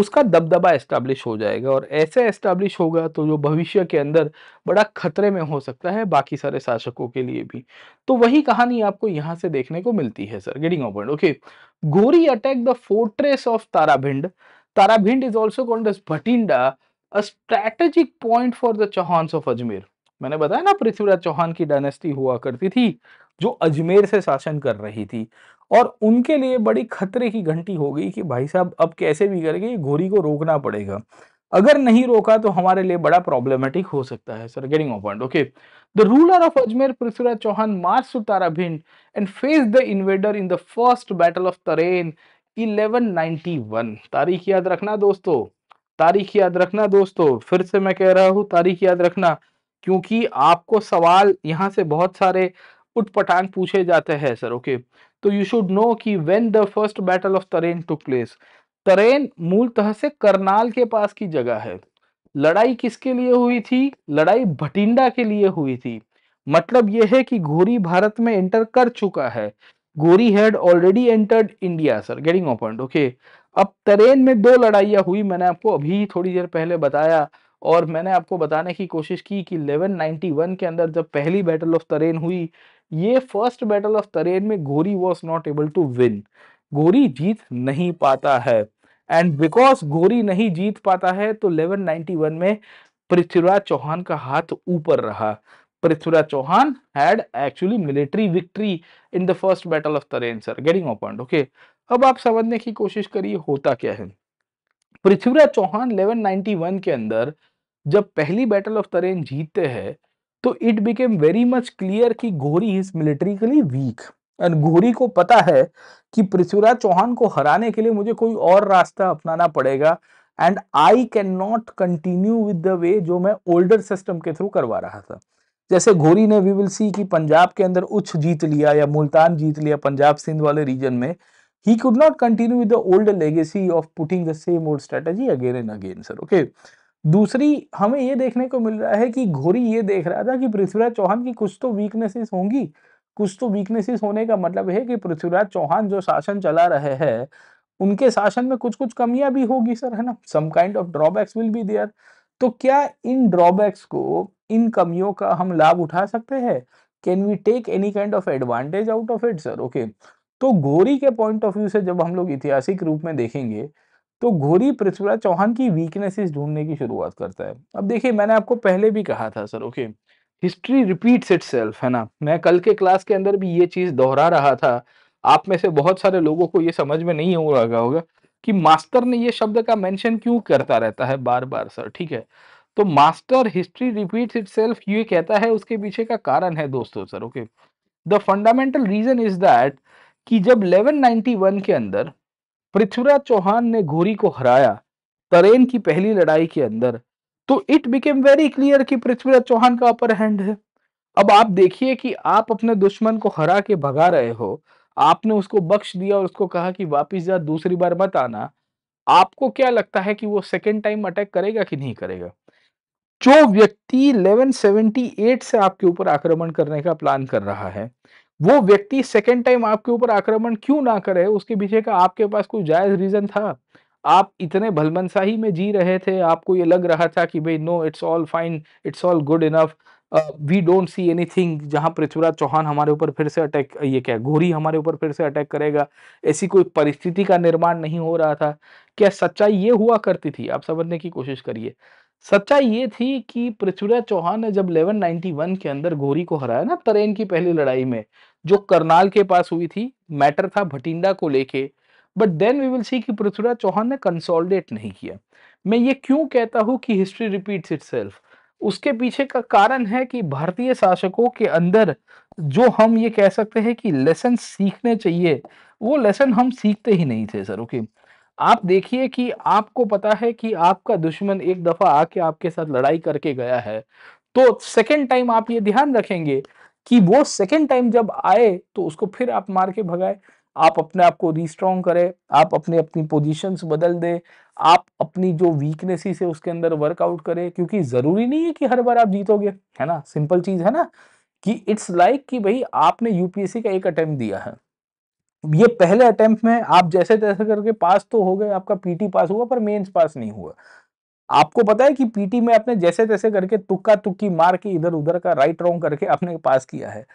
उसका दबदबा एस्टाब्लिश हो जाएगा और ऐसे एस्टाब्लिश होगा तो जो भविष्य के अंदर बड़ा खतरे में हो सकता है बाकी सारे शासकों के लिए भी तो वही कहानी आपको यहां से देखने को मिलती है sir getting point okay Ghori attack the fortress of Tarabhind Tarabhind is also called Bhatinda a strategic point for the Chauhan of Ajmer मैंने बताया ना पृथ्वीराज चौहान की डायनेस्टी हुआ करती थी जो अजमेर से शासन कर रही थी और उनके लिए बड़ी खतरे की घंटी हो गई कि भाई साहब अब कैसे भी करके घोरी को रोकना पड़ेगा अगर नहीं रोका तो हमारे लिए बड़ा प्रॉब्लमेटिक हो सकता है sir getting point okay the ruler of Ajmer Prithviraj Chauhan march सुतारा भिंड and face the invader in the first battle of Tarain 1191 तारीख याद रखना दोस्तों तारीख याद रखना दोस्तों फिर से मैं कह रहा हूँ तारीख याद रखना क्योंकि आपको सवाल यहाँ से बहुत सारे उटपटांग पूछे जाते हैं सर ओके तो यू शुड नो कि when the first battle of Tarain took place Tarain मूलतः से करनाल के पास की जगह है लड़ाई किसके लिए हुई थी लड़ाई भटिंडा के लिए हुई थी मतलब यह है कि घोरी भारत में एंटर कर चुका है Ghori had already entered India sir getting open okay अब तरेन में दो लड़ाइयाँ हुई मैंने आपको अभी थोड़ी देर पहले बताया और मैंने आपको बताने की कोशिश की कि 1191 के अंदर जब पहली बैटल ऑफ तरेन हुई ये फर्स्ट बैटल ऑफ तरेन में Ghori was not able to win Ghori जीत नहीं पाता है एंड बिकॉज गोरी नहीं जीत पाता है तो 1191 में पृथ्वीराज चौहान का हाथ ऊपर रहा Prithviraj Chauhan had actually military victory in the first battle of Tarain sir getting open okay अब आप समझने की कोशिश करिए होता क्या है पृथ्वीराज चौहान 1191 के अंदर जब पहली बैटल ऑफ तरेन जीतते हैं तो it became very much clear कि घोरी इज मिलिट्रिकली वीक एंड घोरी को पता है कि पृथ्वीराज चौहान को हराने के लिए मुझे कोई और रास्ता अपनाना पड़ेगा and I cannot continue continue with way वे जो मैं ओल्डर सिस्टम के थ्रू करवा रहा था जैसे घोरी ने वी विल सी कि पंजाब के अंदर उच्च जीत लिया या मुल्तान जीत लिया पंजाब सिंध वाले रीजन में ही could not continue with the old legacy of putting the same old strategy again and again sir okay दूसरी हमें ये देखने को मिल रहा है कि घोरी ये देख रहा था कि पृथ्वीराज चौहान की कुछ तो वीकनेसेस होंगी कुछ तो वीकनेसेस होने का मतलब है कि पृथ्वीराज चौहान जो शासन चला रहे हैं उनके शासन में कुछ कुछ कमियां भी होगी सर है ना some kind of drawbacks will be there तो क्या इन ड्रॉबैक्स को इन कमियों का हम लाभ उठा सकते हैं can we take any kind of advantage out of it sir okay तो गोरी के पॉइंट ऑफ व्यू से जब हम लोग ऐतिहासिक रूप में देखेंगे तो घोरी पृथ्वीराज चौहान की वीकनेसेस ढूंढने की शुरुआत करता है अब देखिए मैंने आपको पहले भी कहा था sir okay history repeats it है ना मैं कल के क्लास के अंदर भी ये चीज़ दोहरा रहा था आप में से बहुत सारे लोगों को ये समझ में नहीं हो रहा होगा कि मास्टर ने ये शब्द का मेंशन क्यों करता रहता है बार बार सर ठीक है तो मास्टर हिस्ट्री रिपीट्स सेल्फ ये कहता है उसके पीछे का कारण है दोस्तों sir okay the fundamental reason is that कि जब 1191 के अंदर पृथ्वीराज चौहान ने घोरी को हराया तरेन की पहली लड़ाई के अंदर तो इट बिकेम वेरी क्लियर कि पृथ्वीराज चौहान का अपर हैंड है अब आप देखिए कि आप अपने दुश्मन को हरा के भगा रहे हो आपने उसको बख्श दिया और उसको कहा कि वापिस जा दूसरी बार मत आना आपको क्या लगता है कि वो सेकेंड टाइम अटैक करेगा कि नहीं करेगा जो व्यक्ति 1178 से आपके ऊपर आक्रमण करने का प्लान कर रहा है वो व्यक्ति सेकेंड टाइम आपके ऊपर आक्रमण क्यों ना करे उसके पीछे का आपके पास कोई जायज रीजन था आप इतने भलमनसाही में जी रहे थे आपको ये लग रहा था कि भाई no it's all fine it's all good enough we don't see anything जहाँ पृथ्वीराज चौहान हमारे ऊपर फिर से अटैक ये क्या घोरी हमारे ऊपर फिर से अटैक करेगा ऐसी कोई परिस्थिति का निर्माण नहीं हो रहा था क्या सच्चाई ये हुआ करती थी आप समझने की कोशिश करिए सच्चाई ये थी कि पृथ्वीराज चौहान ने जब 1191 के अंदर घोरी को हराया ना तरेन की पहली लड़ाई में जो करनाल के पास हुई थी मैटर था भटिंडा को लेके but then we will see कि पृथ्वीराज चौहान ने कंसोलिडेट नहीं किया मैं ये क्यों कहता हूँ कि हिस्ट्री रिपीट्स इट उसके पीछे का कारण है कि भारतीय शासकों के अंदर जो हम ये कह सकते हैं कि लेसन सीखने चाहिए वो लेसन हम सीखते ही नहीं थे सर ओके okay? आप देखिए कि आपको पता है कि आपका दुश्मन एक दफा आके आपके साथ लड़ाई करके गया है तो सेकेंड टाइम आप ये ध्यान रखेंगे कि वो सेकेंड टाइम जब आए तो उसको फिर आप मार के भगाए आप अपने आप को रिस्ट्रॉन्ग करें आप अपने अपनी पोजीशंस बदल दें आप अपनी जो वीकनेसी है उसके अंदर वर्कआउट करें क्योंकि ज़रूरी नहीं है कि हर बार आप जीतोगे है ना सिंपल चीज़ है ना कि इट्स लाइक like कि भाई आपने यूपीएससी का एक अटेम्प्ट दिया है ये पहले अटेम्प्ट में आप जैसे तैसे करके पास तो हो गए आपका पीटी पास हुआ पर मेंस पास नहीं हुआ आपको पता है कि पीटी में आपने जैसे तैसे करके तुक्का तुक्की मार के इधर उधर का राइट रॉन्ग करके आपने पास किया है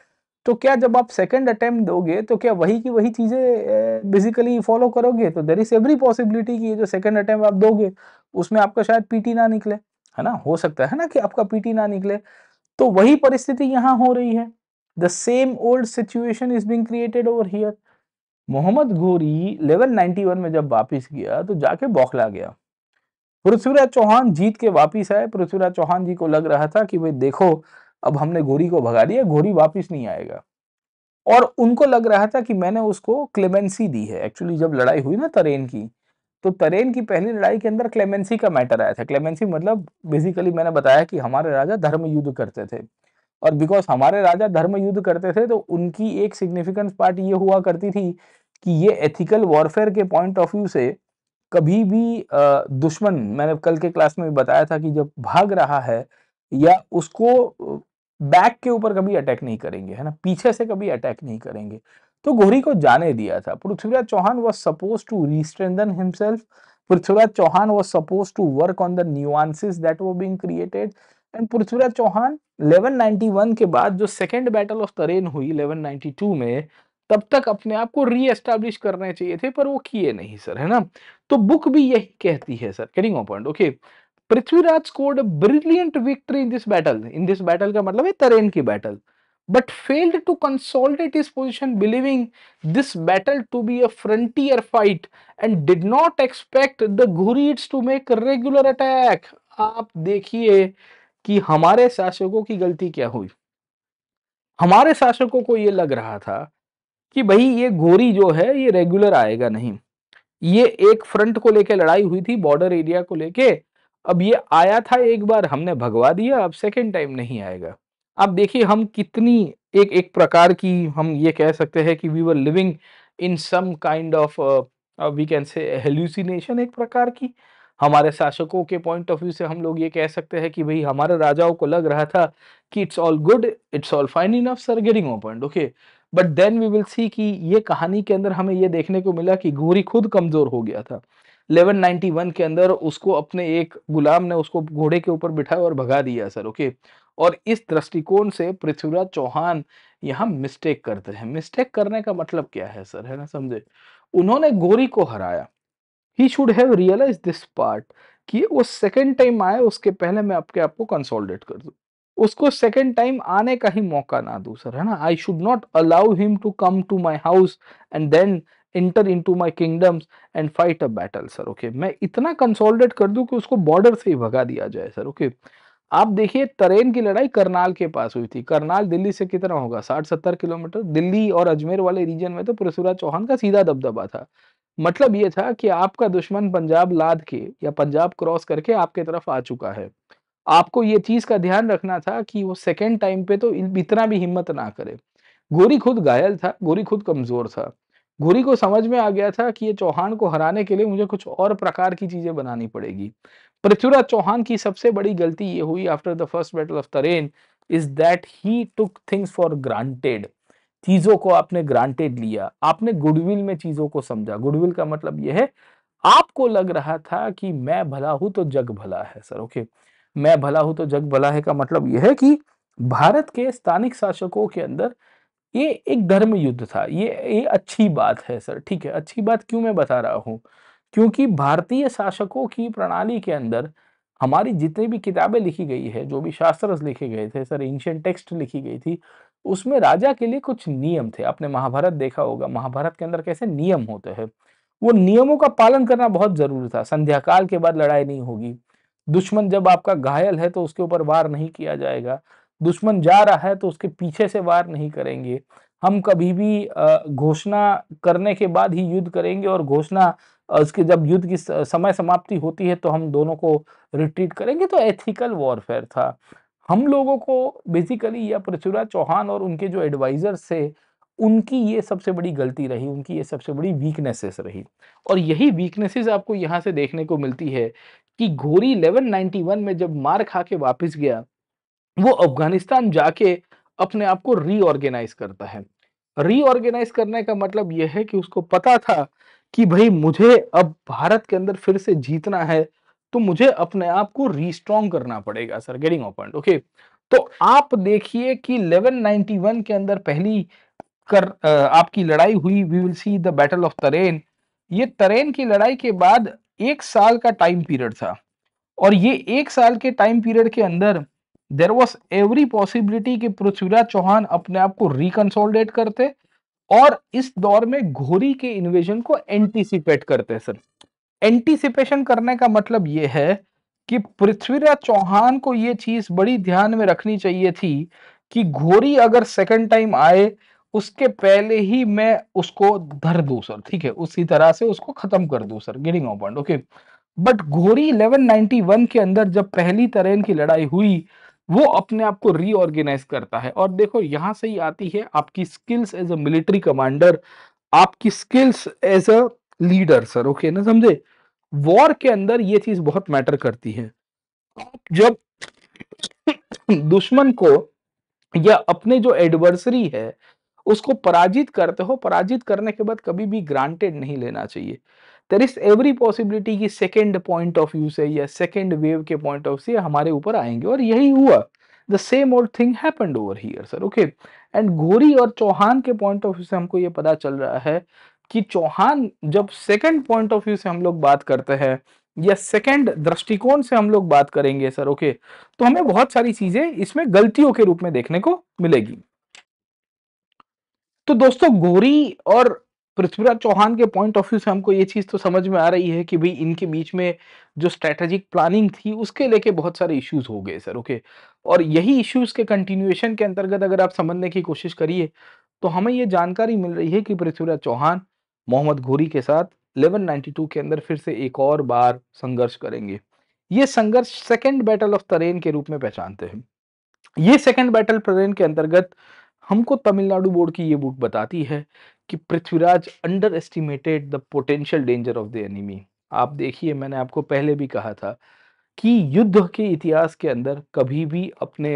तो क्या जब आप सेकंड अटेम्प्ट दोगे तो क्या वही की वही चीज़ें बेसिकली फॉलो करोगे तो देर इज एवरी पॉसिबिलिटी की जो सेकंड अटेम्प्ट आप दोगे उसमें आपका शायद पीटी ना निकले है ना हो सकता है ना कि आपका पीटी ना निकले तो वही परिस्थिति यहाँ हो रही है the same old situation is being created over here Mohammad Ghori level one में जब वापिस गया तो जाके बौखला गया पृथ्वीराज चौहान जीत के वापिस आए पृथ्वीराज चौहान जी को लग रहा था कि भाई देखो अब हमने घोरी को भगा दिया घोरी वापिस नहीं आएगा और उनको लग रहा था कि मैंने उसको क्लेमेंसी दी है एक्चुअली जब लड़ाई हुई ना तरेन की तो तरेन की पहली लड़ाई के अंदर क्लेमेंसी का मैटर आया था क्लेमेंसी मतलब बेसिकली मैंने बताया कि हमारे राजा धर्म युद्ध करते थे और बिकॉज हमारे राजा धर्म युद्ध करते थे तो उनकी एक सिग्निफिकेंस पार्ट ये हुआ करती थी कि ये एथिकल वॉरफेयर के पॉइंट ऑफ व्यू से कभी भी दुश्मन मैंने कल के क्लास में भी बताया था कि जब भाग रहा है या उसको बैक के ऊपर कभी अटैक नहीं करेंगे है ना पीछे से कभी अटैक नहीं करेंगे तो घोरी को जाने दिया था Prithviraj Chauhan was suppose to restrengthen himself Prithviraj Chauhan was suppose to work on the nuances that वो being created and Prithviraj Chauhan 1191 के बाद जो सेकेंड बैटल ऑफ तरेन हुई 1192 में तब तक अपने आप को रीएस्टैब्लिश करने चाहिए थे पर वो किए नहीं सर है ना तो बुक भी यही कहती है sir caring point okay Prithviraj scored brilliant victory in this battle in this battle का मतलब है तरेन की battle but failed to consolidate his position believing this battle to be a frontier fight and did not expect the Ghurids to make regular attack आप देखिए कि हमारे शासकों की गलती क्या हुई हमारे शासकों को ये लग रहा था कि भाई ये गोरी जो है ये रेगुलर आएगा नहीं ये एक फ्रंट को लेके लड़ाई हुई थी बॉर्डर एरिया को लेके अब ये आया था एक बार हमने भगवा दिया अब सेकेंड टाइम नहीं आएगा अब देखिए हम कितनी एक एक प्रकार की हम ये कह सकते हैं कि we were living in some kind of we can say hallucination एक प्रकार की हमारे शासकों के पॉइंट ऑफ व्यू से हम लोग ये कह सकते हैं कि भाई हमारे राजाओं को लग रहा था कि it's all good it's all fine enough sir getting open okay but then we will see कि ये कहानी के अंदर हमें ये देखने को मिला कि घोरी खुद कमजोर हो गया था 1191 के अंदर उसको अपने एक गुलाम ने उसको घोड़े के ऊपर बिठाया और भगा दिया सर ओके और इस दृष्टिकोण से पृथ्वीराज चौहान यहाँ मिस्टेक करते हैं मिस्टेक करने का मतलब क्या है सर है ना समझे उन्होंने गोरी को हराया ही should have realise this part कि वो सेकेंड टाइम आए उसके पहले मैं आपके आप को कंसोलिडेट कर दूँ उसको सेकेंड टाइम आने का ही मौका ना दूँ सर है ना I should not allow him to come to my house and then enter in to my kingdoms and fight a battle sir okay मैं इतना कंसोलिडेट कर दूँ कि उसको बॉर्डर से ही भगा दिया जाए सर ओके आप देखिए तरेन की लड़ाई करनाल के पास हुई थी करनाल दिल्ली से कितना होगा साठ सत्तर किलोमीटर दिल्ली और अजमेर वाले रीजन में तो पृथ्वीराज चौहान का सीधा दबदबा था मतलब ये था कि आपका दुश्मन पंजाब लाद के या पंजाब क्रॉस करके आपके तरफ आ चुका है आपको ये चीज का ध्यान रखना था कि वो सेकेंड टाइम पे तो इतना भी हिम्मत ना करे गोरी खुद घायल था गोरी खुद कमजोर था गोरी को समझ में आ गया था कि ये चौहान को हराने के लिए मुझे कुछ और प्रकार की चीजें बनानी पड़ेगी पृथ्वीराज चौहान की सबसे बड़ी गलती ये हुई after the first battle of Tarain is that he took things for granted चीजों को आपने ग्रांटेड लिया आपने गुडविल में चीजों को समझा गुडविल का मतलब यह है आपको लग रहा था कि मैं भला हूं तो जग भला है सर ओके मैं भला हूं तो जग भला है का मतलब यह है कि भारत के स्थानिक शासकों के अंदर ये एक धर्म युद्ध था ये ये अच्छी बात है सर ठीक है अच्छी बात क्यों मैं बता रहा हूँ क्योंकि भारतीय शासकों की प्रणाली के अंदर हमारी जितनी भी किताबें लिखी गई है जो भी शास्त्र लिखे गए थे सर एंशियंट टेक्स्ट लिखी गई थी उसमें राजा के लिए कुछ नियम थे आपने महाभारत देखा होगा महाभारत के अंदर कैसे नियम होते हैं वो नियमों का पालन करना बहुत जरूरी था संध्या काल के बाद लड़ाई नहीं होगी दुश्मन जब आपका घायल है तो उसके ऊपर वार नहीं किया जाएगा दुश्मन जा रहा है तो उसके पीछे से वार नहीं करेंगे हम कभी भी घोषणा करने के बाद ही युद्ध करेंगे और घोषणा उसके जब युद्ध की समय समाप्ति होती है तो हम दोनों को रिट्रीट करेंगे तो एथिकल वॉरफेयर था हम लोगों को बेसिकली यह पृथ्वीराज चौहान और उनके जो एडवाइजर्स थे उनकी ये सबसे बड़ी गलती रही उनकी ये सबसे बड़ी वीकनेसेस रही और यही वीकनेसेस आपको यहाँ से देखने को मिलती है कि घोरी 1191 में जब मार खा के वापस गया वो अफगानिस्तान जाके अपने आप को रीऑर्गेनाइज करता है रीऑर्गेनाइज करने का मतलब यह है कि उसको पता था कि भाई मुझे अब भारत के अंदर फिर से जीतना है तो मुझे अपने आप को रिस्ट्रॉन्ग करना पड़ेगा सर गेटिंग ऑफ ओके तो आप देखिए कि 1191 के अंदर पहली कर आपकी लड़ाई हुई we will see the battle of Tarain ये तरेन की लड़ाई के बाद एक साल का टाइम पीरियड था और ये एक साल के टाइम पीरियड के अंदर देर वॉज एवरी पॉसिबिलिटी कि पृथ्वीराज चौहान अपने आप को रिकनसोलिडेट करते और इस दौर में घोरी के इन्वेजन को एंटिसिपेट करते सर एंटीसिपेशन करने का मतलब यह है कि पृथ्वीराज चौहान को यह चीज बड़ी ध्यान में रखनी चाहिए थी कि घोरी अगर सेकंड टाइम आए उसके पहले ही मैं उसको धर दू सर ठीक है उसी तरह से उसको खत्म कर दू sir gearing point okay but Ghori 1191 के अंदर जब पहली तरह की लड़ाई हुई वो अपने आप को रीऑर्गेनाइज करता है और देखो यहां से ही आती है आपकी skills as a military commander आपकी skills as a leader sir okay ना समझे वॉर के अंदर ये चीज बहुत मैटर करती है जब दुश्मन को या अपने जो एडवर्सरी है उसको पराजित करते हो पराजित करने के बाद कभी भी ग्रांटेड नहीं लेना चाहिए देर इज एवरी पॉसिबिलिटी की सेकेंड पॉइंट ऑफ व्यू से या सेकेंड वेव के पॉइंट ऑफ से हमारे ऊपर आएंगे और यही हुआ the same old thing happened over here sir okay and Ghori और चौहान के पॉइंट ऑफ व्यू से हमको ये पता चल रहा है कि चौहान जब सेकंड पॉइंट ऑफ व्यू से हम लोग बात करते हैं या सेकंड दृष्टिकोण से हम लोग बात करेंगे सर ओके तो हमें बहुत सारी चीजें इसमें गलतियों के रूप में देखने को मिलेगी तो दोस्तों गोरी और पृथ्वीराज चौहान के पॉइंट ऑफ व्यू से हमको ये चीज तो समझ में आ रही है कि भाई इनके बीच में जो स्ट्रेटेजिक प्लानिंग थी उसके लेके बहुत सारे इश्यूज हो गए सर ओके और यही इश्यूज के कंटिन्यूएशन के अंतर्गत अगर आप समझने की कोशिश करिए तो हमें ये जानकारी मिल रही है कि पृथ्वीराज चौहान मोहम्मद घोरी के साथ 1192 के अंदर फिर से एक और बार संघर्ष करेंगे ये संघर्ष सेकेंड बैटल ऑफ तरेन के रूप में पहचानते हैं ये सेकेंड बैटल तरेन के अंतर्गत हमको तमिलनाडु बोर्ड की ये बुक बताती है कि Prithviraj underestimated the potential danger of the enemy आप देखिए मैंने आपको पहले भी कहा था कि युद्ध के इतिहास के अंदर कभी भी अपने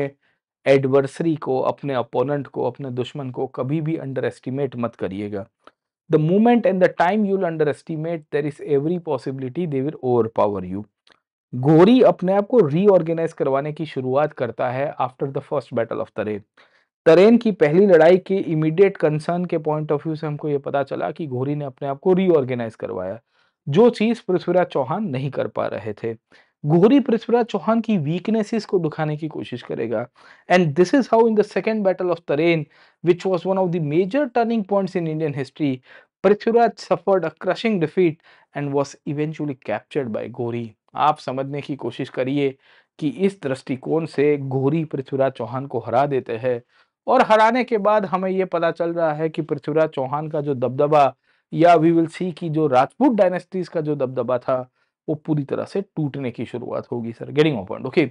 एडवर्सरी को अपने अपोनेंट को अपने दुश्मन को कभी भी अंडर एस्टिमेट मत करिएगा the moment and the time you'll underestimate there is every possibility they will overpower you gori apne aap ko reorganize karwane ki shuruaat karta hai after the first battle of तरेन तरेन की पहली लड़ाई के immediate concern के point of view से हमको ये पता चला कि घोरी ने अपने आप को रीऑर्गेनाइज करवाया जो चीज़ पृथ्वीराज चौहान नहीं कर पा रहे थे गोरी पृथ्वीराज चौहान की वीकनेसेस को दिखाने की कोशिश करेगा and this is how in the second battle of Tarain which was one of the major turning points in Indian history Prithviraj suffered a crushing defeat and was eventually captured by Ghori आप समझने की कोशिश करिए कि इस दृष्टिकोण से गोरी पृथ्वीराज चौहान को हरा देते हैं और हराने के बाद हमें ये पता चल रहा है कि पृथ्वीराज चौहान का जो दबदबा या वी विल सी की जो राजपूत डायनेस्टीज का जो दबदबा था वो पूरी तरह से टूटने की शुरुआत होगी सर गेटिंग ओपन ओके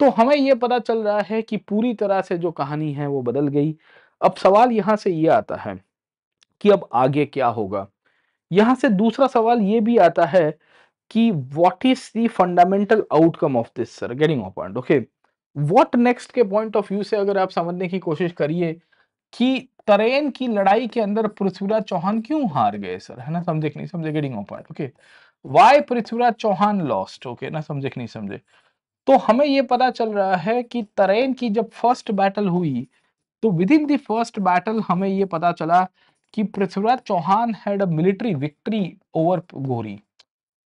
तो हमें ये पता चल रहा है कि पूरी तरह से जो कहानी है वो बदल गई अब सवाल यहाँ से ये आता है कि अब आगे क्या होगा यहाँ से दूसरा सवाल ये भी आता है कि what is the fundamental outcome of this sir getting open okay what next के पॉइंट ऑफ व्यू से अगर आप समझने की कोशिश करिए कि तरेन की लड़ाई के अंदर पृथ्वीराज चौहान क्यों हार गए सर है ना समझे नहीं समझे getting open okay why Prithviraj Chauhan lost okay ना समझे कि नहीं समझे तो हमें यह पता चल रहा है कि तरेन की जब फर्स्ट बैटल हुई तो within the first battle हमें यह पता चला कि Prithviraj Chauhan had a military victory over Ghori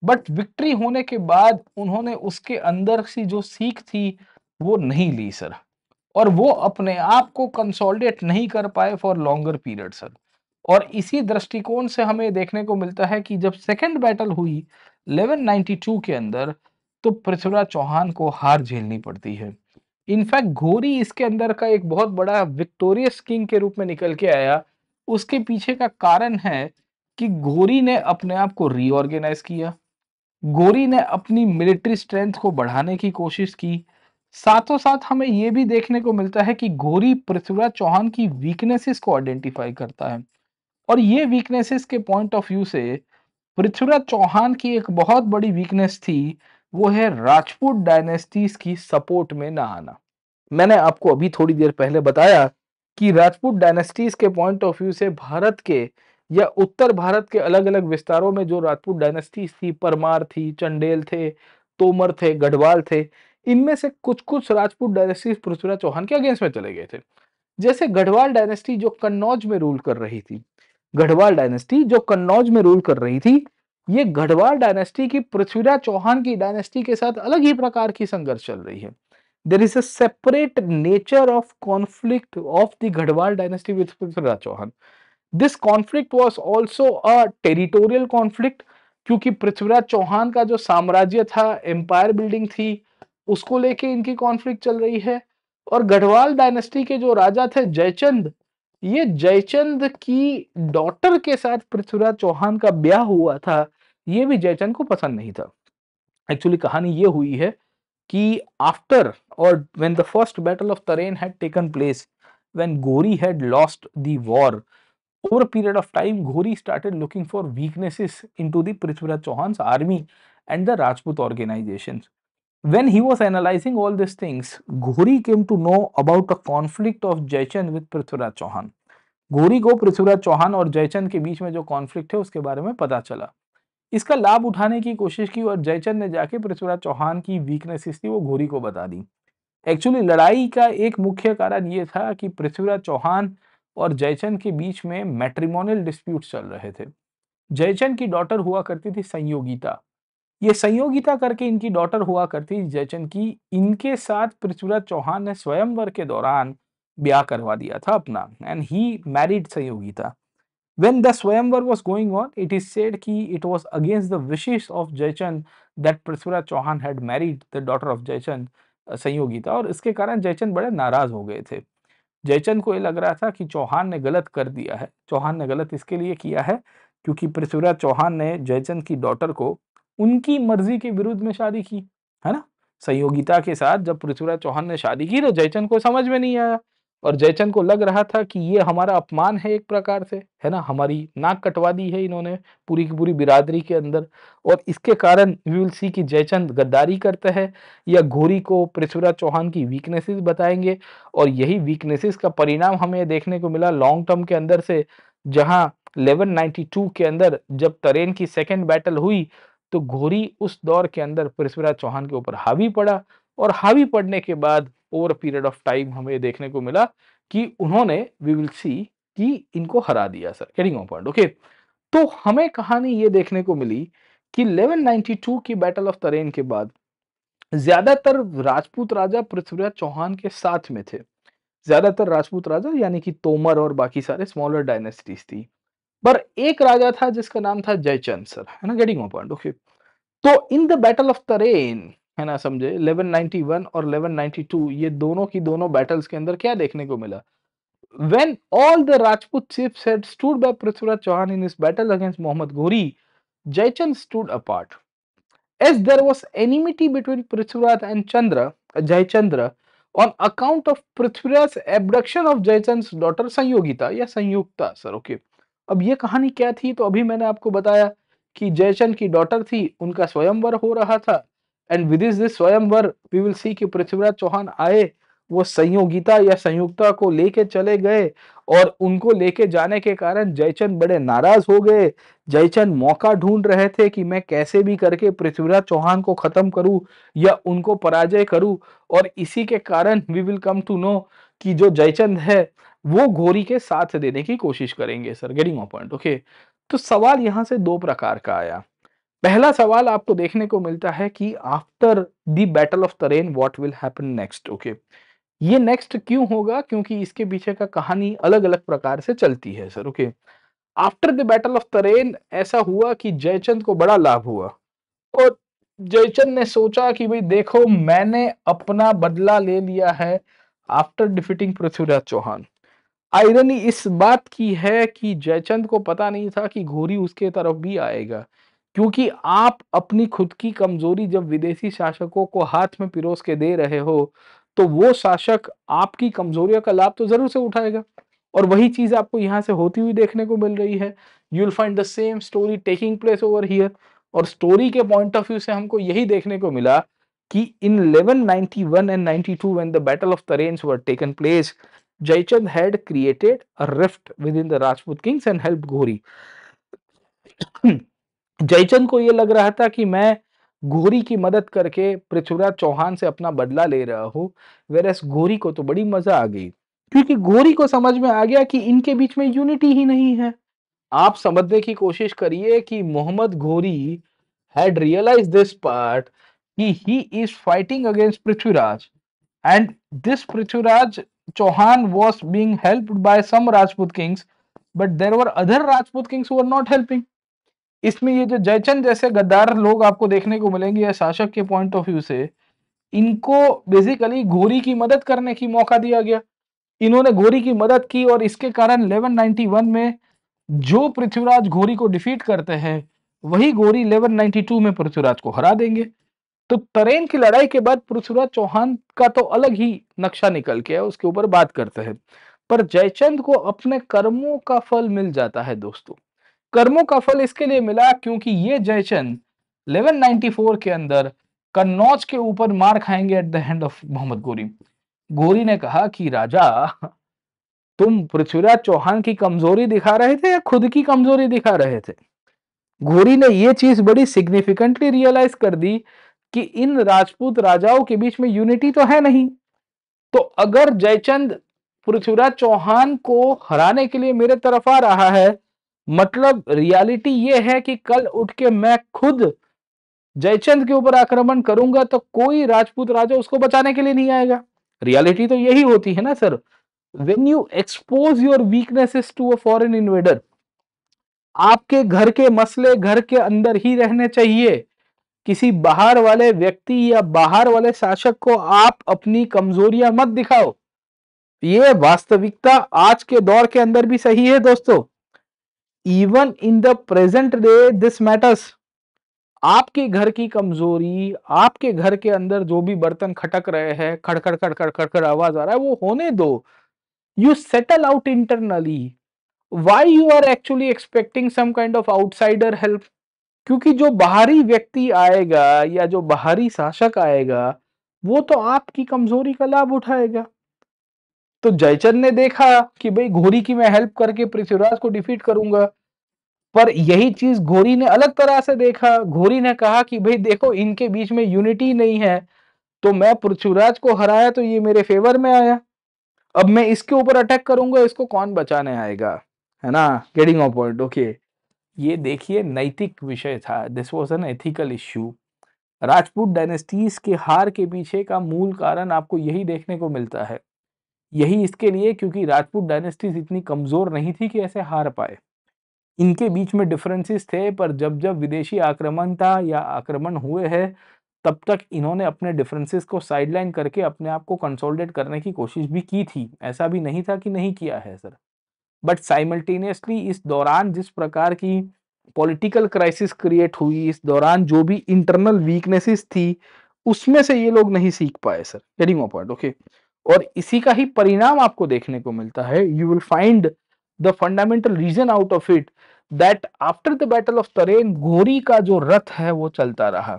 but victory होने के बाद उन्होंने उसके अंदर से जो सीख थी वो नहीं ली सर और वो अपने आप को कंसोलिडेट नहीं कर पाए फॉर लॉन्गर पीरियड सर और इसी दृष्टिकोण से हमें देखने को मिलता है कि जब सेकेंड बैटल हुई 1192 के अंदर तो पृथ्वीराज चौहान को हार झेलनी पड़ती है इनफैक्ट घोरी इसके अंदर का एक बहुत बड़ा विक्टोरियस किंग के रूप में निकल के आया उसके पीछे का कारण है कि घोरी ने अपने आप को रीऑर्गेनाइज किया घोरी ने अपनी मिलिट्री स्ट्रेंथ को बढ़ाने की कोशिश की साथों साथ हमें ये भी देखने को मिलता है कि घोरी पृथ्वीराज चौहान की वीकनेसेस को आइडेंटिफाई करता है और ये वीकनेसेस के पॉइंट ऑफ व्यू से पृथ्वीराज चौहान की एक बहुत बड़ी वीकनेस थी वो है राजपूत डायनेस्टीज की सपोर्ट में ना आना मैंने आपको अभी थोड़ी देर पहले बताया कि राजपूत डायनेस्टीज के पॉइंट ऑफ व्यू से भारत के या उत्तर भारत के अलग अलग विस्तारों में जो राजपूत डायनेस्टीज थी परमार थी चंडेल थे तोमर थे गढ़वाल थे इनमें से कुछ कुछ राजपूत डायनेस्टीज पृथ्वीराज चौहान के अगेंस्ट में चले गए थे जैसे गढ़वाल डायनेस्टी जो कन्नौज में रूल कर रही थी गढ़वाल डायनेस्टी जो कन्नौज में रूल कर रही थी ये गढ़वाल डायनेस्टी की पृथ्वीराज चौहान की डायनेस्टी के साथ अलग ही प्रकार की संघर्ष चल रही है there is a separate nature of conflict of the Garhwal dynasty with Prithviraj Chauhan this conflict was also a territorial conflict क्योंकि पृथ्वीराज चौहान का जो साम्राज्य था एम्पायर बिल्डिंग थी उसको लेके इनकी कॉन्फ्लिक्ट चल रही है और गढ़वाल डायनेस्टी के जो राजा थे जयचंद ये जयचंद की डॉटर के साथ पृथ्वीराज चौहान का ब्याह हुआ था ये भी जयचंद को पसंद नहीं था एक्चुअली कहानी ये हुई है कि आफ्टर और when the first battle of Tarain had taken place when Ghori had lost the war over period of time Ghori started looking for weaknesses into Prithviraj Chauhan army and the Rajput organisation When he was analyzing all these things, Ghori came to know about a conflict of Jaichand with Prithviraj Chauhan. घोरी को पृथ्वीराज चौहान और जयचंद के बीच में जो conflict है उसके बारे में पता चला इसका लाभ उठाने की कोशिश की और जयचंद ने जाके पृथ्वीराज चौहान की वीकनेसेस थी वो घोरी को बता दी एक्चुअली लड़ाई का एक मुख्य कारण ये था कि पृथ्वीराज चौहान और जयचंद के बीच में मैट्रिमोनियल डिस्प्यूट चल रहे थे जयचंद की डॉटर हुआ करती थी संयोगिता ये संयोगिता करके इनकी डॉटर हुआ करती जयचंद की इनके साथ पृथ्वीराज चौहान ने स्वयंवर के दौरान ब्याह करवा दिया था अपना and he married Sanyogita When the Swayamvar was going on, it is said ki it was against the wishes of Jaichand that Prithviraj Chauhan had married the daughter of Jaichand Sanyogita और इसके कारण जयचंद बड़े नाराज हो गए थे जयचंद को ये लग रहा था कि चौहान ने गलत कर दिया है चौहान ने गलत इसके लिए किया है क्योंकि पृथ्वीराज चौहान ने जयचंद की डॉटर को उनकी मर्जी के विरुद्ध में शादी की है ना संयोगिता के साथ जब पृथ्वीराज चौहान ने शादी की तो जयचंद को समझ में नहीं आया और जयचंद को लग रहा था कि ये हमारा अपमान है एक प्रकार से है ना हमारी नाक कटवा दी है इन्होंने पूरी की पूरी बिरादरी के अंदर और इसके कारण वी विल सी कि जयचंद गद्दारी करते हैं या घोरी को पृथ्वीराज चौहान की वीकनेसेस बताएंगे और यही वीकनेसेस का परिणाम हमें देखने को मिला लॉन्ग टर्म के अंदर से जहाँ 1192 के अंदर जब तरेन की सेकेंड बैटल हुई तो घोरी उस दौर के अंदर पृथ्वीराज चौहान के ऊपर हावी पड़ा और हावी पड़ने के बाद ओवर पीरियड ऑफ टाइम हमें देखने को मिला कि उन्होंने वी विल सी कि इनको हरा दिया सर कैरिंग पॉइंट ओके तो हमें कहानी ये देखने को मिली कि 1192 की बैटल ऑफ तरेन के बाद ज्यादातर राजपूत राजा पृथ्वीराज चौहान के साथ में थे ज्यादातर राजपूत राजा यानी कि तोमर और बाकी सारे स्मॉलर डायनेस्टीज थी पर एक राजा था जिसका नाम था जयचंद सर है ना गेटिंग पॉइंट ओके तो इन द बैटल ऑफ तरेन है ना समझे 1191 और 1192 ये दोनों की दोनों बैटल्स के अंदर क्या देखने को मिला when all the Rajput chiefs had stood by Prithviraj Chauhan in this battle against Mohammad Ghori Jaichand stood apart as there was enmity between Prithviraj and Chandra Jaichandra on account of Prithviraj abduction of Jaichand's daughter Sanyogita या संयुक्ता सर ओके okay. अब ये कहानी क्या थी तो अभी मैंने आपको बताया कि जयचंद की डॉटर थी उनका स्वयंवर हो रहा था and with his this swayamvar we will see कि पृथ्वीराज चौहान आए वो संयोगिता या संयुक्ता को लेके चले गए और उनको लेके जाने के कारण जयचंद बड़े नाराज हो गए जयचंद मौका ढूंढ रहे थे कि मैं कैसे भी करके पृथ्वीराज चौहान को खत्म करूं या उनको पराजय करूं और इसी के कारण we will come to know कि जो जयचंद है वो घोरी के साथ देने की कोशिश करेंगे sir getting of point okay तो सवाल यहाँ से दो प्रकार का आया पहला सवाल आपको देखने को मिलता है कि after the battle of Tarain what will happen next okay ये नेक्स्ट क्यों होगा क्योंकि इसके पीछे का कहानी अलग अलग प्रकार से चलती है sir okay after the battle of Tarain ऐसा हुआ कि जयचंद को बड़ा लाभ हुआ और जयचंद ने सोचा कि भाई देखो मैंने अपना बदला ले लिया है after defeating Prithviraj Chauhan irony इस बात की है कि जयचंद को पता नहीं था कि घोरी उसके तरफ भी आएगा क्योंकि आप अपनी खुद की कमजोरी जब विदेशी शासकों को हाथ में पिरोस के दे रहे हो तो वो शासक आपकी कमजोरियों का लाभ तो जरूर से उठाएगा और वही चीज आपको यहाँ से होती हुई देखने को मिल रही है you will find the same story taking place over here और स्टोरी के पॉइंट ऑफ व्यू से हमको यही देखने को मिला कि in 1191 and 92 when the battle of Tarains were taken place Jaichand had created a rift within the Rajput kings and helped Ghori. Jaichand को यह लग रहा था कि मैं घोरी की मदद करके पृथ्वीराज चौहान से अपना बदला ले रहा हूँ वेरस घोरी को तो बड़ी मजा आ गई क्योंकि घोरी को समझ में आ गया कि इनके बीच में यूनिटी ही नहीं है आप समझने की कोशिश करिए कि मोहम्मद घोरी हैड रियलाइज दिस पार्ट कि he is fighting against Prithviraj and this Prithviraj Chauhan was being helped by some Rajput kings, but there were other Rajput kings who were not helping. इसमें ये जो जयचंद जैसे गद्दार लोग आपको देखने को मिलेंगे या शासक के पॉइंट ऑफ व्यू से इनको बेसिकली घोरी की मदद करने की मौका दिया गया इन्होंने घोरी की मदद की और इसके कारण 1191 में जो पृथ्वीराज घोरी को डिफीट करते हैं वही घोरी 1192 में पृथ्वीराज को हरा देंगे तो तरेन की लड़ाई के बाद पृथ्वीराज चौहान का तो अलग ही नक्शा निकल के है उसके ऊपर बात करते हैं पर जयचंद को अपने कर्मों का फल मिल जाता है दोस्तों कर्मों का फल इसके लिए मिला क्योंकि ये जयचंद 1194 के अंदर कन्नौज के ऊपर मार खाएंगे at the hand of Mohammad Ghori Ghori ने कहा कि राजा तुम पृथ्वीराज चौहान की कमजोरी दिखा रहे थे या खुद की कमजोरी दिखा रहे थे घोरी ने यह चीज बड़ी सिग्निफिकेंटली रियलाइज कर दी कि इन राजपूत राजाओं के बीच में यूनिटी तो है नहीं तो अगर जयचंद पृथ्वीराज चौहान को हराने के लिए मेरे तरफ आ रहा है मतलब रियलिटी ये है कि कल उठ के मैं खुद जयचंद के ऊपर आक्रमण करूंगा तो कोई राजपूत राजा उसको बचाने के लिए नहीं आएगा रियलिटी तो यही होती है ना sir when you expose your weaknesses to a foreign invader आपके घर के मसले घर के अंदर ही रहने चाहिए किसी बाहर वाले व्यक्ति या बाहर वाले शासक को आप अपनी कमजोरियां मत दिखाओ ये वास्तविकता आज के दौर के अंदर भी सही है दोस्तों even in the present day this matters आपके घर की कमजोरी आपके घर के अंदर जो भी बर्तन खटक रहे हैं खड़खड़ खड़खड़ खड़खड़ आवाज आ रहा है वो होने दो you settle out internally why you are actually expecting some kind of outsider help क्योंकि जो बाहरी व्यक्ति आएगा या जो बाहरी शासक आएगा वो तो आपकी कमजोरी का लाभ उठाएगा तो जयचंद ने देखा कि भाई घोरी की मैं हेल्प करके पृथ्वीराज को डिफीट करूंगा पर यही चीज घोरी ने अलग तरह से देखा घोरी ने कहा कि भाई देखो इनके बीच में यूनिटी नहीं है तो मैं पृथ्वीराज को हराया तो ये मेरे फेवर में आया अब मैं इसके ऊपर अटैक करूंगा इसको कौन बचाने आएगा है ना गेटिंग ऑफ पॉइंट ओके ये देखिए नैतिक विषय था this was an ethical issue Rajput dynasties के हार के पीछे का मूल कारण आपको यही देखने को मिलता है यही इसके लिए क्योंकि राजपूत डायनेस्टीज इतनी कमज़ोर नहीं थी कि ऐसे हार पाए इनके बीच में डिफरेंसेस थे पर जब जब विदेशी आक्रमण था या आक्रमण हुए हैं तब तक इन्होंने अपने डिफरेंसेस को साइडलाइन करके अपने आप को कंसोलिडेट करने की कोशिश भी की थी ऐसा भी नहीं था कि नहीं किया है सर बट साइमल्टेनियसली इस दौरान जिस प्रकार की पॉलिटिकल क्राइसिस क्रिएट हुई इस दौरान जो भी इंटरनल वीकनेसेस थी उसमें से ये लोग नहीं सीख पाए सर गेटिंग पॉइंट ओके और इसी का ही परिणाम आपको देखने को मिलता है you will find the fundamental reason out of it that after the battle of Tarain Ghori का जो रथ है वो चलता रहा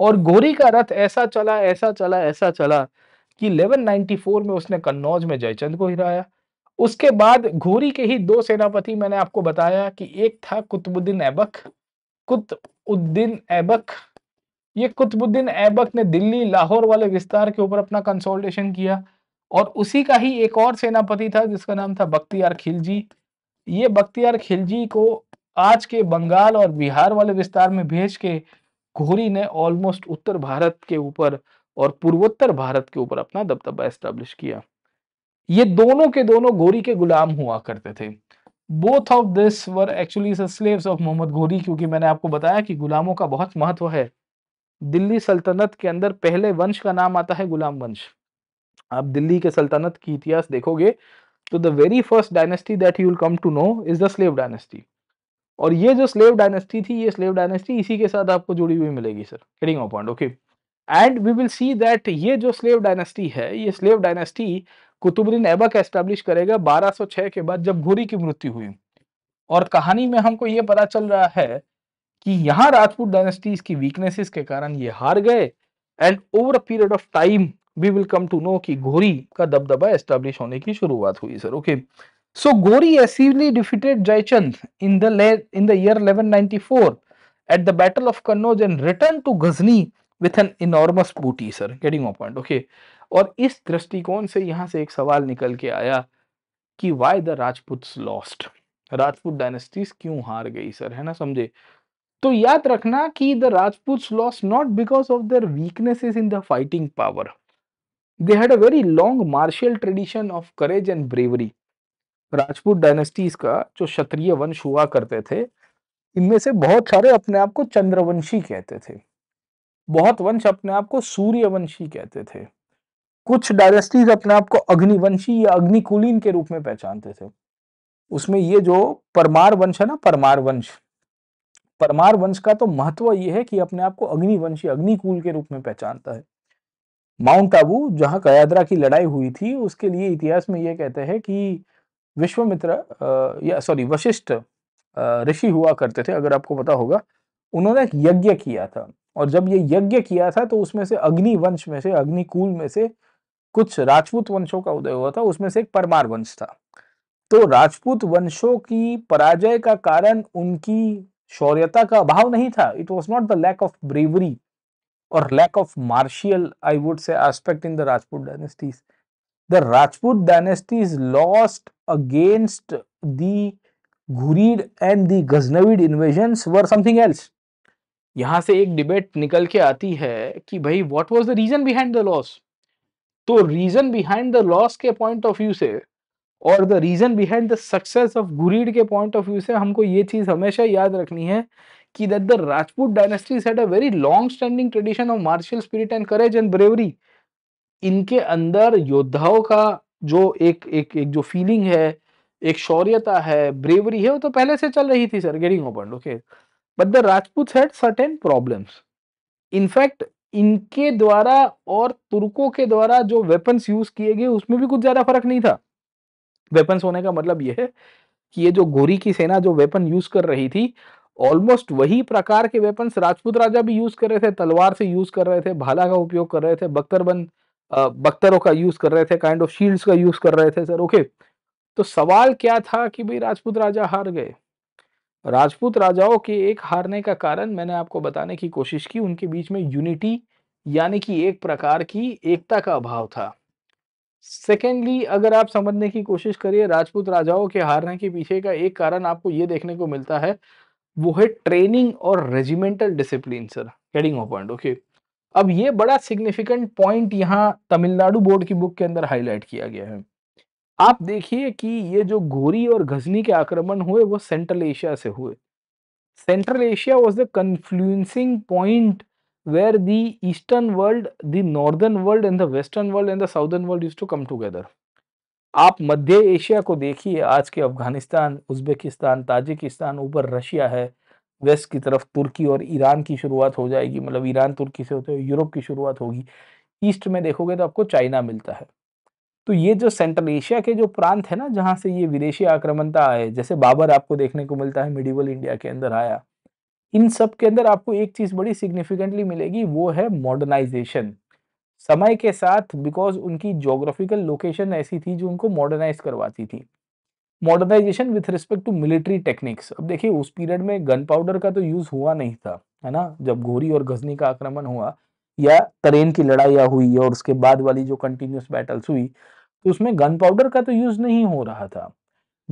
और घोरी का रथ ऐसा चला ऐसा चला ऐसा चला कि 1194 में उसने कन्नौज में जयचंद को हिराया उसके बाद घोरी के ही दो सेनापति मैंने आपको बताया कि एक था कुतुबुद्दीन ऐबक कुतुबुद्दीन ऐबक ये कुतुबुद्दीन ऐबक ने दिल्ली लाहौर वाले विस्तार के ऊपर अपना कंसोल्टेशन किया और उसी का ही एक और सेनापति था जिसका नाम था बख्तियार खिलजी ये बख्तियार खिलजी को आज के बंगाल और बिहार वाले विस्तार में भेज के घोरी ने ऑलमोस्ट उत्तर भारत के ऊपर और पूर्वोत्तर भारत के ऊपर अपना दबदबा एस्टेब्लिश किया ये दोनों के दोनों गोरी के गुलाम हुआ करते थे both of this were actually slaves of Mohammad Ghori क्योंकि मैंने आपको बताया कि गुलामों का बहुत महत्व है दिल्ली सल्तनत के अंदर पहले वंश का नाम आता है गुलाम वंश आप दिल्ली के सल्तनत की इतिहास देखोगे तो the very first dynasty that you will come to know is the slave dynasty और ये जो स्लेव डायनेस्टी थी ये स्लेव डायनेस्टी इसी के साथ आपको जुड़ी हुई मिलेगी sir of point okay and we will see that ये जो स्लेव डायनेस्टी है ये slave dynasty Qutbuddin Aibak establish करेगा 1206 के बाद जब घोरी की मृत्यु हुई और कहानी में हमको ये पता चल रहा है कि यहाँ राजपूत डायनेस्टीज की वीकनेसेस के कारण ये हार गए and over period of time we will come to know कि घोरी का दबदबा एस्टेब्लिश होने की शुरुआत हुई sir okay so Ghori decisively defeated Jaichand in the in the year eleven at the battle of Kannauj and return to Ghazni with an enormous booty sir getting my point okay और इस दृष्टिकोण से यहाँ से एक सवाल निकल के आया कि why the Rajput lost Rajput dynasties क्यों हार गई सर है ना समझे तो याद रखना कि the Rajput loss not because of their weaknesses in the fighting power they had a very long martial tradition of courage and bravery Rajput dynasties का जो क्षत्रिय वंश हुआ करते थे इनमें से बहुत सारे अपने आप को चंद्रवंशी कहते थे बहुत वंश अपने आप को सूर्यवंशी कहते थे कुछ डायनेस्टीज अपने आप को अग्निवंशी या अग्निकुलीन के रूप में पहचानते थे उसमें ये जो परमार वंश है ना परमार वंश परमार वंश का तो महत्व यह है कि अपने आप को अग्निवंशी अग्निकूल के रूप में पहचानता है माउंट आबू जहां कयादरा की लड़ाई हुई थी उसके लिए इतिहास में यह कहते हैं कि विश्वमित्र या सॉरी वशिष्ठ ऋषि हुआ करते थे अगर आपको पता होगा उन्होंने यज्ञ किया था और जब ये यज्ञ किया था तो उसमें से अग्निवंश में से अग्निकूल में से कुछ राजपूत वंशों का उदय हुआ था उसमें से एक परमार वंश था तो राजपूत वंशों की पराजय का कारण उनकी शौर्यता का अभाव नहीं था it was not the lack of bravery और lack of martial I would say aspect in the Rajput dynasties the Rajput dynasties lost against the Ghurid and the invasion were something else यहां से एक डिबेट निकल के आती है कि भाई what was the reason behind the loss तो रीजन बिहाइंड द लॉस के पॉइंट ऑफ व्यू से और the reason behind the success of Ghurid के पॉइंट ऑफ व्यू से हमको ये चीज हमेशा याद रखनी है कि that the Rajput dynasties had a very long standing tradition of martial spirit and courage and bravery इनके अंदर योद्धाओं का जो एक एक एक जो फीलिंग है एक शौर्यता है ब्रेवरी है वो तो पहले से चल रही थी sir getting open okay but the Rajput had certain problems in fact इनके द्वारा और तुर्कों के द्वारा जो वेपन्स यूज किए गए उसमें भी कुछ ज्यादा फर्क नहीं था वेपन्स होने का मतलब यह है कि ये जो गोरी की सेना जो वेपन यूज कर रही थी ऑलमोस्ट वही प्रकार के वेपन्स राजपूत राजा भी यूज कर रहे थे तलवार से यूज कर रहे थे भाला का उपयोग कर रहे थे बख्तरबंद बख्तरों का यूज कर रहे थे काइंड ऑफ शील्ड्स का यूज कर रहे थे सर ओके तो सवाल क्या था कि भाई राजपूत राजा हार गए राजपूत राजाओं के एक हारने का कारण मैंने आपको बताने की कोशिश की उनके बीच में यूनिटी यानी कि एक प्रकार की एकता का अभाव था सेकेंडली अगर आप समझने की कोशिश करिए राजपूत राजाओं के हारने के पीछे का एक कारण आपको ये देखने को मिलता है वो है ट्रेनिंग और regimental discipline sir heading of point okay अब ये बड़ा सिग्निफिकेंट पॉइंट यहाँ तमिलनाडु बोर्ड की बुक के अंदर हाईलाइट किया गया है आप देखिए कि ये जो घोरी और घजनी के आक्रमण हुए वो सेंट्रल एशिया से हुए central Asia was the confluencing point where the eastern world the northern world and the western world and the southern world use to come together आप मध्य एशिया को देखिए आज के अफगानिस्तान उज्बेकिस्तान ताजिकिस्तान ऊपर रशिया है वेस्ट की तरफ तुर्की और ईरान की शुरुआत हो जाएगी मतलब ईरान तुर्की से होते हुए यूरोप की शुरुआत होगी ईस्ट में देखोगे तो आपको चाइना मिलता है तो ये जो सेंट्रल एशिया के जो प्रांत है ना जहाँ से ये विदेशी आक्रमणता आए जैसे बाबर आपको देखने को मिलता है मिडिवल इंडिया के अंदर आया इन सब के अंदर आपको एक चीज़ बड़ी सिग्निफिकेंटली मिलेगी वो है मॉडर्नाइजेशन समय के साथ बिकॉज उनकी जोग्राफिकल लोकेशन ऐसी थी जो उनको मॉडर्नाइज करवाती थी modernisation with respect to military techniques अब देखिए उस पीरियड में गन पाउडर का तो यूज़ हुआ नहीं था है ना जब घोरी और गजनी का आक्रमण हुआ या तरेन की लड़ाइयाँ हुई और उसके बाद वाली जो कंटिन्यूस बैटल्स हुई तो उसमें गन पाउडर का तो यूज़ नहीं हो रहा था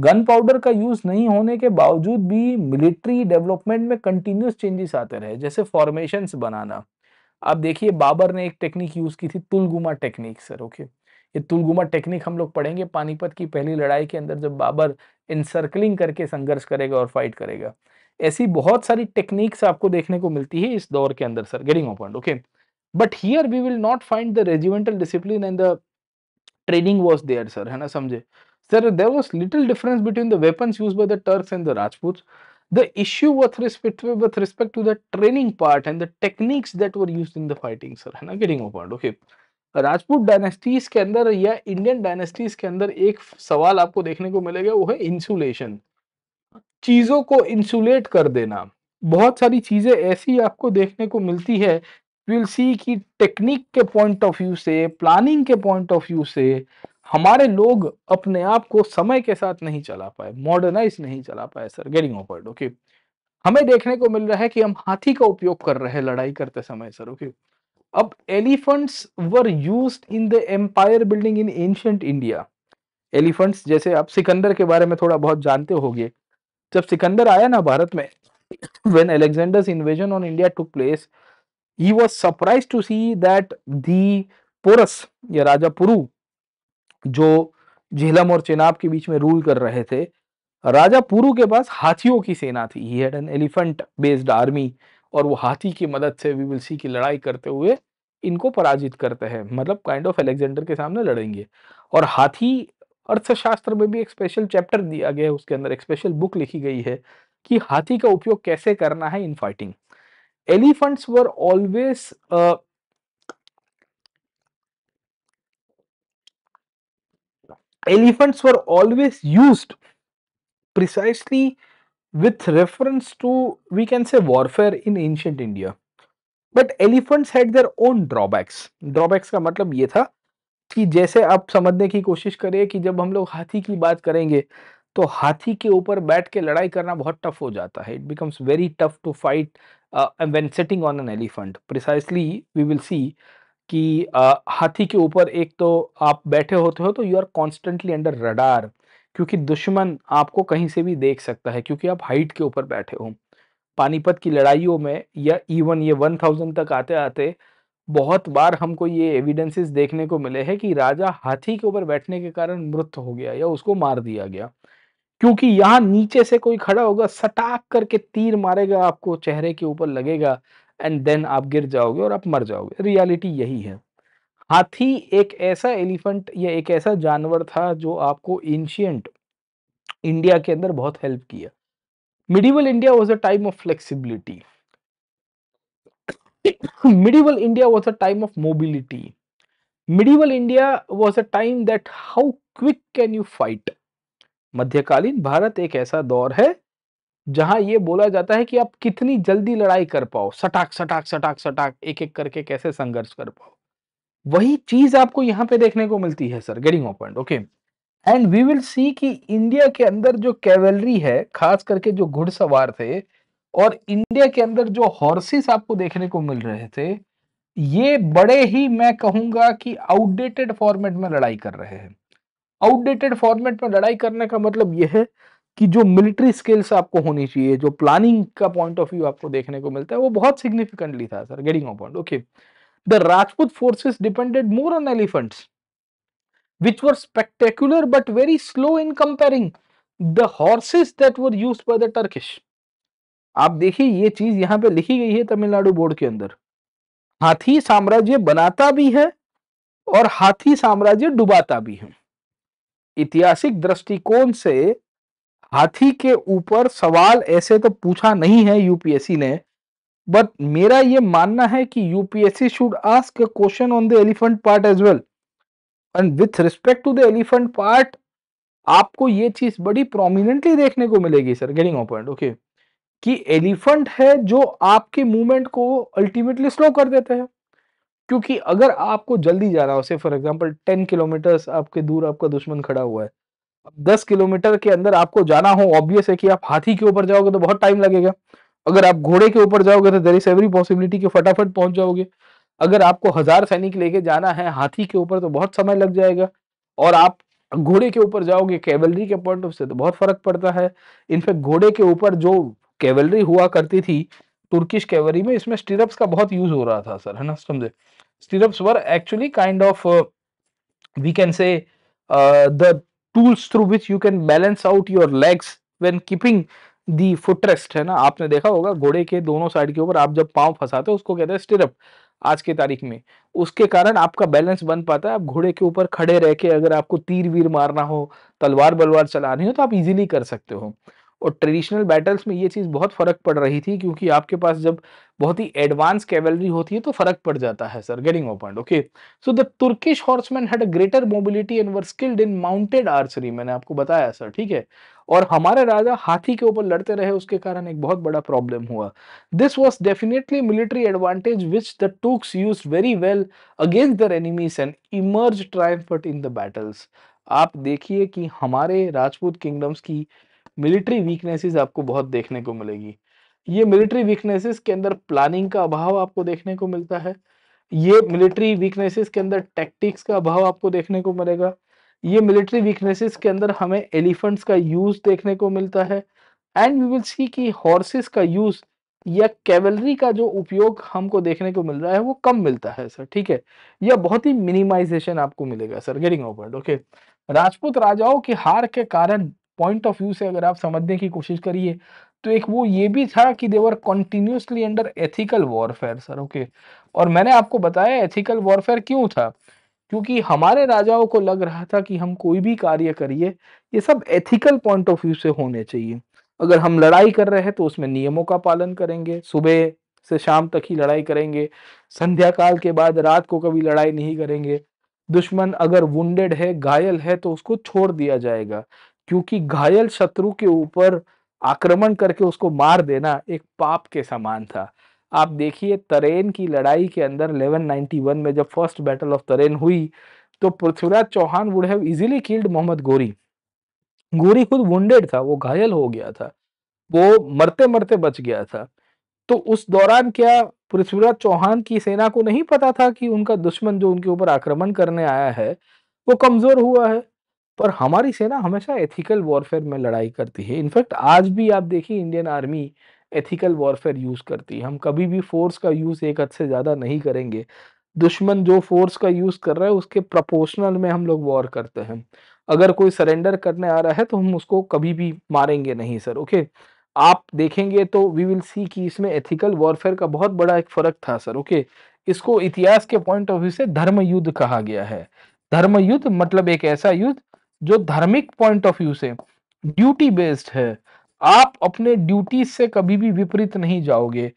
गन पाउडर का यूज़ नहीं होने के बावजूद भी मिलिट्री डेवलपमेंट में कंटिन्यूस चेंजेस आते रहे जैसे फॉर्मेशन बनाना आप देखिए बाबर ने एक टेक्निक यूज़ की थी तुलगुमा टेक्निक सर ओके ये तुलगुमा टेक्निक हम लोग पढ़ेंगे पानीपत की पहली लड़ाई के अंदर जब बाबर इनसर्कलिंग करके संघर्ष करेगा और फाइट करेगा ऐसी बहुत सारी टेक्निक्स आपको देखने को मिलती है इस दौर के अंदर sir getting open okay okay? But here we will not find the regimental discipline and the training was there sir है ना समझे sir there was little difference between the weapons use by the Turks and the Rajput the issue with respect with respect to the training part and the techniques that were use in the fighting sir है ना getting my okay Rajput dynasties के अंदर या Indian dynasties के अंदर एक सवाल आपको देखने को मिलेगा वो है इंसुलेशन चीजों को इंसुलेट कर देना बहुत सारी चीजें ऐसी आपको देखने को मिलती है विल सी कि टेक्निक के पॉइंट ऑफ व्यू से प्लानिंग के पॉइंट ऑफ व्यू से हमारे लोग अपने आप को समय के साथ नहीं चला पाए मॉडर्नाइज नहीं चला पाए सर गेटिंग ओवर्ड ओके हमें देखने को मिल रहा है कि हम हाथी का उपयोग कर रहे हैं लड़ाई करते समय सर ओके अब elephants were use in the empire building in ancient India elephants जैसे आप सिकंदर के बारे में थोड़ा बहुत जानते हो जब सिकंदर आया ना भारत में when Alexander's invasion on India took place he was surprised to see that the Porus या राजा पुरु जो झेलम और चेनाब के बीच में रूल कर रहे थे राजा पुरु के पास हाथियों की सेना थी he had an elephant based army और वो हाथी की मदद से we will सी की लड़ाई करते हुए इनको पराजित करते हैं मतलब काइंड ऑफ एलेक्जेंडर के सामने लड़ेंगे और हाथी अर्थशास्त्र में भी एक स्पेशल चैप्टर दिया गया है उसके अंदर एक स्पेशल बुक लिखी गई है कि हाथी का उपयोग कैसे करना है in fighting elephants were always uh, elephants were always used precisely with reference to we can say warfare in ancient india but elephants had their own drawbacks drawbacks का मतलब ये था कि जैसे आप समझने की कोशिश करिए कि जब हम लोग हाथी की बात करेंगे तो हाथी के ऊपर बैठ के लड़ाई करना बहुत टफ हो जाता है it becomes very tough to fight when setting on an elephant precisely we will see कि uh, हाथी के ऊपर एक तो आप बैठे होते हो तो you are constantly under radar क्योंकि दुश्मन आपको कहीं से भी देख सकता है क्योंकि आप हाइट के ऊपर बैठे हो पानीपत की लड़ाइयों में या इवन ये वन थाउजेंड तक आते आते बहुत बार हमको ये एविडेंसेस देखने को मिले हैं कि राजा हाथी के ऊपर बैठने के कारण मृत हो गया या उसको मार दिया गया क्योंकि यहाँ नीचे से कोई खड़ा होगा सटाक करके तीर मारेगा आपको चेहरे के ऊपर लगेगा एंड देन आप गिर जाओगे और आप मर जाओगे रियलिटी यही है हाथी एक ऐसा एलिफेंट या एक ऐसा जानवर था जो आपको एंशियंट इंडिया के अंदर बहुत हेल्प किया medieval India was a time of flexibility medieval India was a time of mobility medieval India was a time that how quick can you fight मध्यकालीन भारत एक ऐसा दौर है जहां ये बोला जाता है कि आप कितनी जल्दी लड़ाई कर पाओ सटाक सटाक सटाक सटाक एक एक करके कैसे संघर्ष कर पाओ वही चीज आपको यहाँ पे देखने को मिलती है sir getting of point okay and we will see कि इंडिया के अंदर जो कैवलरी है खास करके जो घुड़सवार थे और इंडिया के अंदर जो हॉर्सेस आपको देखने को मिल रहे थे ये बड़े ही मैं कहूंगा कि आउटडेटेड फॉर्मेट में लड़ाई कर रहे हैं आउटडेटेड फॉर्मेट में लड़ाई करने का मतलब यह है कि जो मिलिट्री स्किल्स आपको होनी चाहिए जो प्लानिंग का पॉइंट ऑफ व्यू आपको देखने को मिलता है वो बहुत सिग्निफिकेंटली था sir getting point okay the Rajput forces depended more on elephants which were spectacular but very slow in comparing the horses that were use by the Turkish आप देखिए ये चीज यहाँ पे लिखी गई है तमिलनाडु बोर्ड के अंदर हाथी साम्राज्य बनाता भी है और हाथी साम्राज्य डुबाता भी है ऐतिहासिक दृष्टिकोण से हाथी के ऊपर सवाल ऐसे तो पूछा नहीं है यूपीएससी ने बट मेरा ये मानना है कि UPSC should ask question on the elephant part as well and with respect to the elephant part आपको ये चीज बड़ी प्रोमिनेंटली देखने को मिलेगी सर गेटिंग पॉइंट ओके कि एलिफेंट है जो आपके मूवमेंट को अल्टीमेटली स्लो कर देते हैं क्योंकि अगर आपको जल्दी जाना हो से फॉर एग्जाम्पल टेन किलोमीटर्स आपके दूर आपका दुश्मन खड़ा हुआ है दस किलोमीटर के अंदर आपको जाना हो ऑब्वियस है कि आप हाथी के ऊपर जाओगे तो बहुत टाइम लगेगा अगर आप घोड़े के ऊपर जाओगे तो देर इज एवरी पॉसिबिलिटी कि फटाफट पहुंच जाओगे अगर आपको हजार सैनिक लेके जाना है हाथी के ऊपर तो बहुत समय लग जाएगा और आप घोड़े के ऊपर जाओगे कैवलरी के पॉइंट ऑफ से तो बहुत फर्क पड़ता है इनफैक्ट घोड़े के ऊपर जो कैवलरी हुआ करती थी तुर्किश कैवलरी में इसमें स्टिरप्स का बहुत यूज हो रहा था सर है ना समझे stirrups were actually kind of uh, we can say uh, the tools through which you can balance out your legs when keeping the footrest है ना आपने देखा होगा घोड़े के दोनों साइड के ऊपर आप जब पाँव फंसाते हो उसको कहते हैं स्टिरअप आज के तारीख में उसके कारण आपका बैलेंस बन पाता है आप घोड़े के ऊपर खड़े रह के अगर आपको तीर वीर मारना हो तलवार बलवार चलानी हो तो आप इजीली कर सकते हो और ट्रेडिशनल बैटल्स में ये चीज़ बहुत फ़र्क पड़ रही थी क्योंकि आपके पास जब बहुत ही एडवांस कैवलरी होती है तो फ़र्क पड़ जाता है sir getting open okay so the Turkish horseman had a greater mobility and were skilled in mounted archery मैंने आपको बताया सर ठीक है और हमारे राजा हाथी के ऊपर लड़ते रहे उसके कारण एक बहुत बड़ा प्रॉब्लम हुआ this was definitely military advantage which the Turks use very well against their enemies and emerge triumphant in the battles आप देखिए कि हमारे राजपूत किंगडम्स की मिलिट्री वीकनेसेस आपको बहुत देखने को मिलेगी ये मिलिट्री वीकनेसेस के अंदर प्लानिंग का अभाव आपको देखने को मिलता है ये मिलिट्री वीकनेसेस के अंदर टैक्टिक्स का अभाव आपको देखने को मिलेगा ये मिलिट्री वीकनेसेस के अंदर हमें एलिफेंट्स का यूज देखने को मिलता है एंड वी विल सी कि हॉर्सेस का यूज या कैवलरी का जो उपयोग हमको देखने को मिल रहा है वो कम मिलता है सर ठीक है या बहुत ही मिनिमाइजेशन आपको मिलेगा sir getting over okay Rajput राजाओं की हार के कारण पॉइंट ऑफ व्यू से अगर आप समझने की कोशिश करिए तो एक वो ये भी था कि they were continuously under ethical warfare sir okay और मैंने आपको बताया एथिकल वॉरफेयर क्यों था क्योंकि हमारे राजाओं को लग रहा था कि हम कोई भी कार्य करिए ये सब एथिकल पॉइंट ऑफ व्यू से होने चाहिए अगर हम लड़ाई कर रहे हैं तो उसमें नियमों का पालन करेंगे सुबह से शाम तक ही लड़ाई करेंगे संध्या काल के बाद रात को कभी लड़ाई नहीं करेंगे दुश्मन अगर वुंडेड है घायल है तो उसको छोड़ दिया जाएगा क्योंकि घायल शत्रु के ऊपर आक्रमण करके उसको मार देना एक पाप के समान था आप देखिए तरेन की लड़ाई के अंदर 1191 में जब फर्स्ट बैटल ऑफ तरेन हुई तो Prithviraj Chauhan would have easily killed Mohammad Ghori Ghori खुद वुंडेड था वो घायल हो गया था वो मरते मरते बच गया था तो उस दौरान क्या पृथ्वीराज चौहान की सेना को नहीं पता था कि उनका दुश्मन जो उनके ऊपर आक्रमण करने आया है वो कमजोर हुआ है पर हमारी सेना हमेशा एथिकल वॉरफेयर में लड़ाई करती है इनफैक्ट आज भी आप देखिए Indian army ethical warfare use करती है हम कभी भी फोर्स का यूज़ एक हद से ज़्यादा नहीं करेंगे दुश्मन जो फोर्स का यूज़ कर रहा है उसके प्रपोर्शनल में हम लोग वॉर करते हैं अगर कोई सरेंडर करने आ रहा है तो हम उसको कभी भी मारेंगे नहीं सर ओके आप देखेंगे तो वी विल सी कि इसमें एथिकल वॉरफेयर का बहुत बड़ा एक फर्क था सर ओके इसको इतिहास के पॉइंट ऑफ व्यू से धर्म युद्ध कहा गया है धर्म युद्ध मतलब एक ऐसा युद्ध जो धार्मिक पॉइंट ऑफ व्यू से ड्यूटी बेस्ड है आप अपने ड्यूटी से कभी भी विपरीत नहीं जाओगे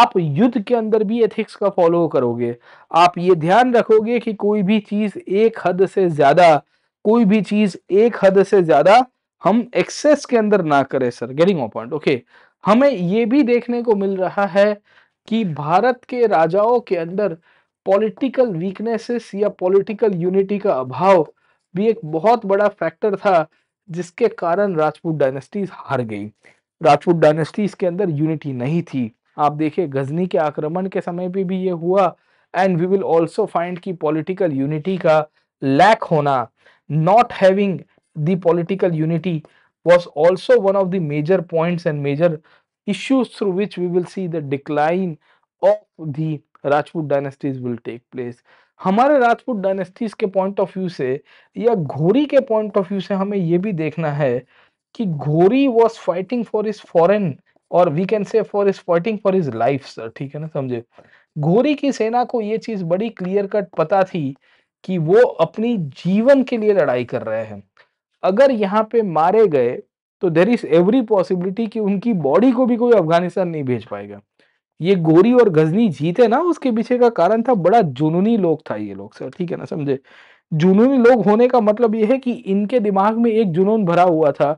आप युद्ध के अंदर भी एथिक्स का फॉलो करोगे आप ये ध्यान रखोगे कि कोई भी चीज एक हद से ज्यादा कोई भी चीज एक हद से ज्यादा हम एक्सेस के अंदर ना करें सर गेटिंग पॉइंट ओके हमें ये भी देखने को मिल रहा है कि भारत के राजाओं के अंदर पॉलिटिकल वीकनेसेस या पॉलिटिकल यूनिटी का अभाव भी एक बहुत बड़ा फैक्टर था जिसके कारण राजपूत डायनेस्टीज हार गई राजपूत डायनेस्टीज के अंदर यूनिटी नहीं थी आप देखिए गजनी के आक्रमण के समय पर भी ये हुआ and we will also find की पॉलिटिकल यूनिटी का लैक होना not having the political unity was also one of the major point and major issues through which we will see the decline of the Rajput dynasties will take place हमारे Rajput dynasties के point of view से या घोरी के point of view से हमें ये भी देखना है कि Ghori was fighting for his foreign और we can say for his fighting for his life sir ठीक है ना समझे घोरी की सेना को ये चीज बड़ी क्लियर कट पता थी कि वो अपनी जीवन के लिए लड़ाई कर रहे हैं अगर यहाँ पे मारे गए तो देर इज एवरी पॉसिबिलिटी कि उनकी बॉडी को भी कोई अफगानिस्तान नहीं भेज पाएगा ये गोरी और गजनी जीते ना उसके पीछे का कारण था बड़ा जुनूनी लोग था ये लोग सर ठीक है ना समझे जुनूनी लोग होने का मतलब ये है कि इनके दिमाग में एक जुनून भरा हुआ था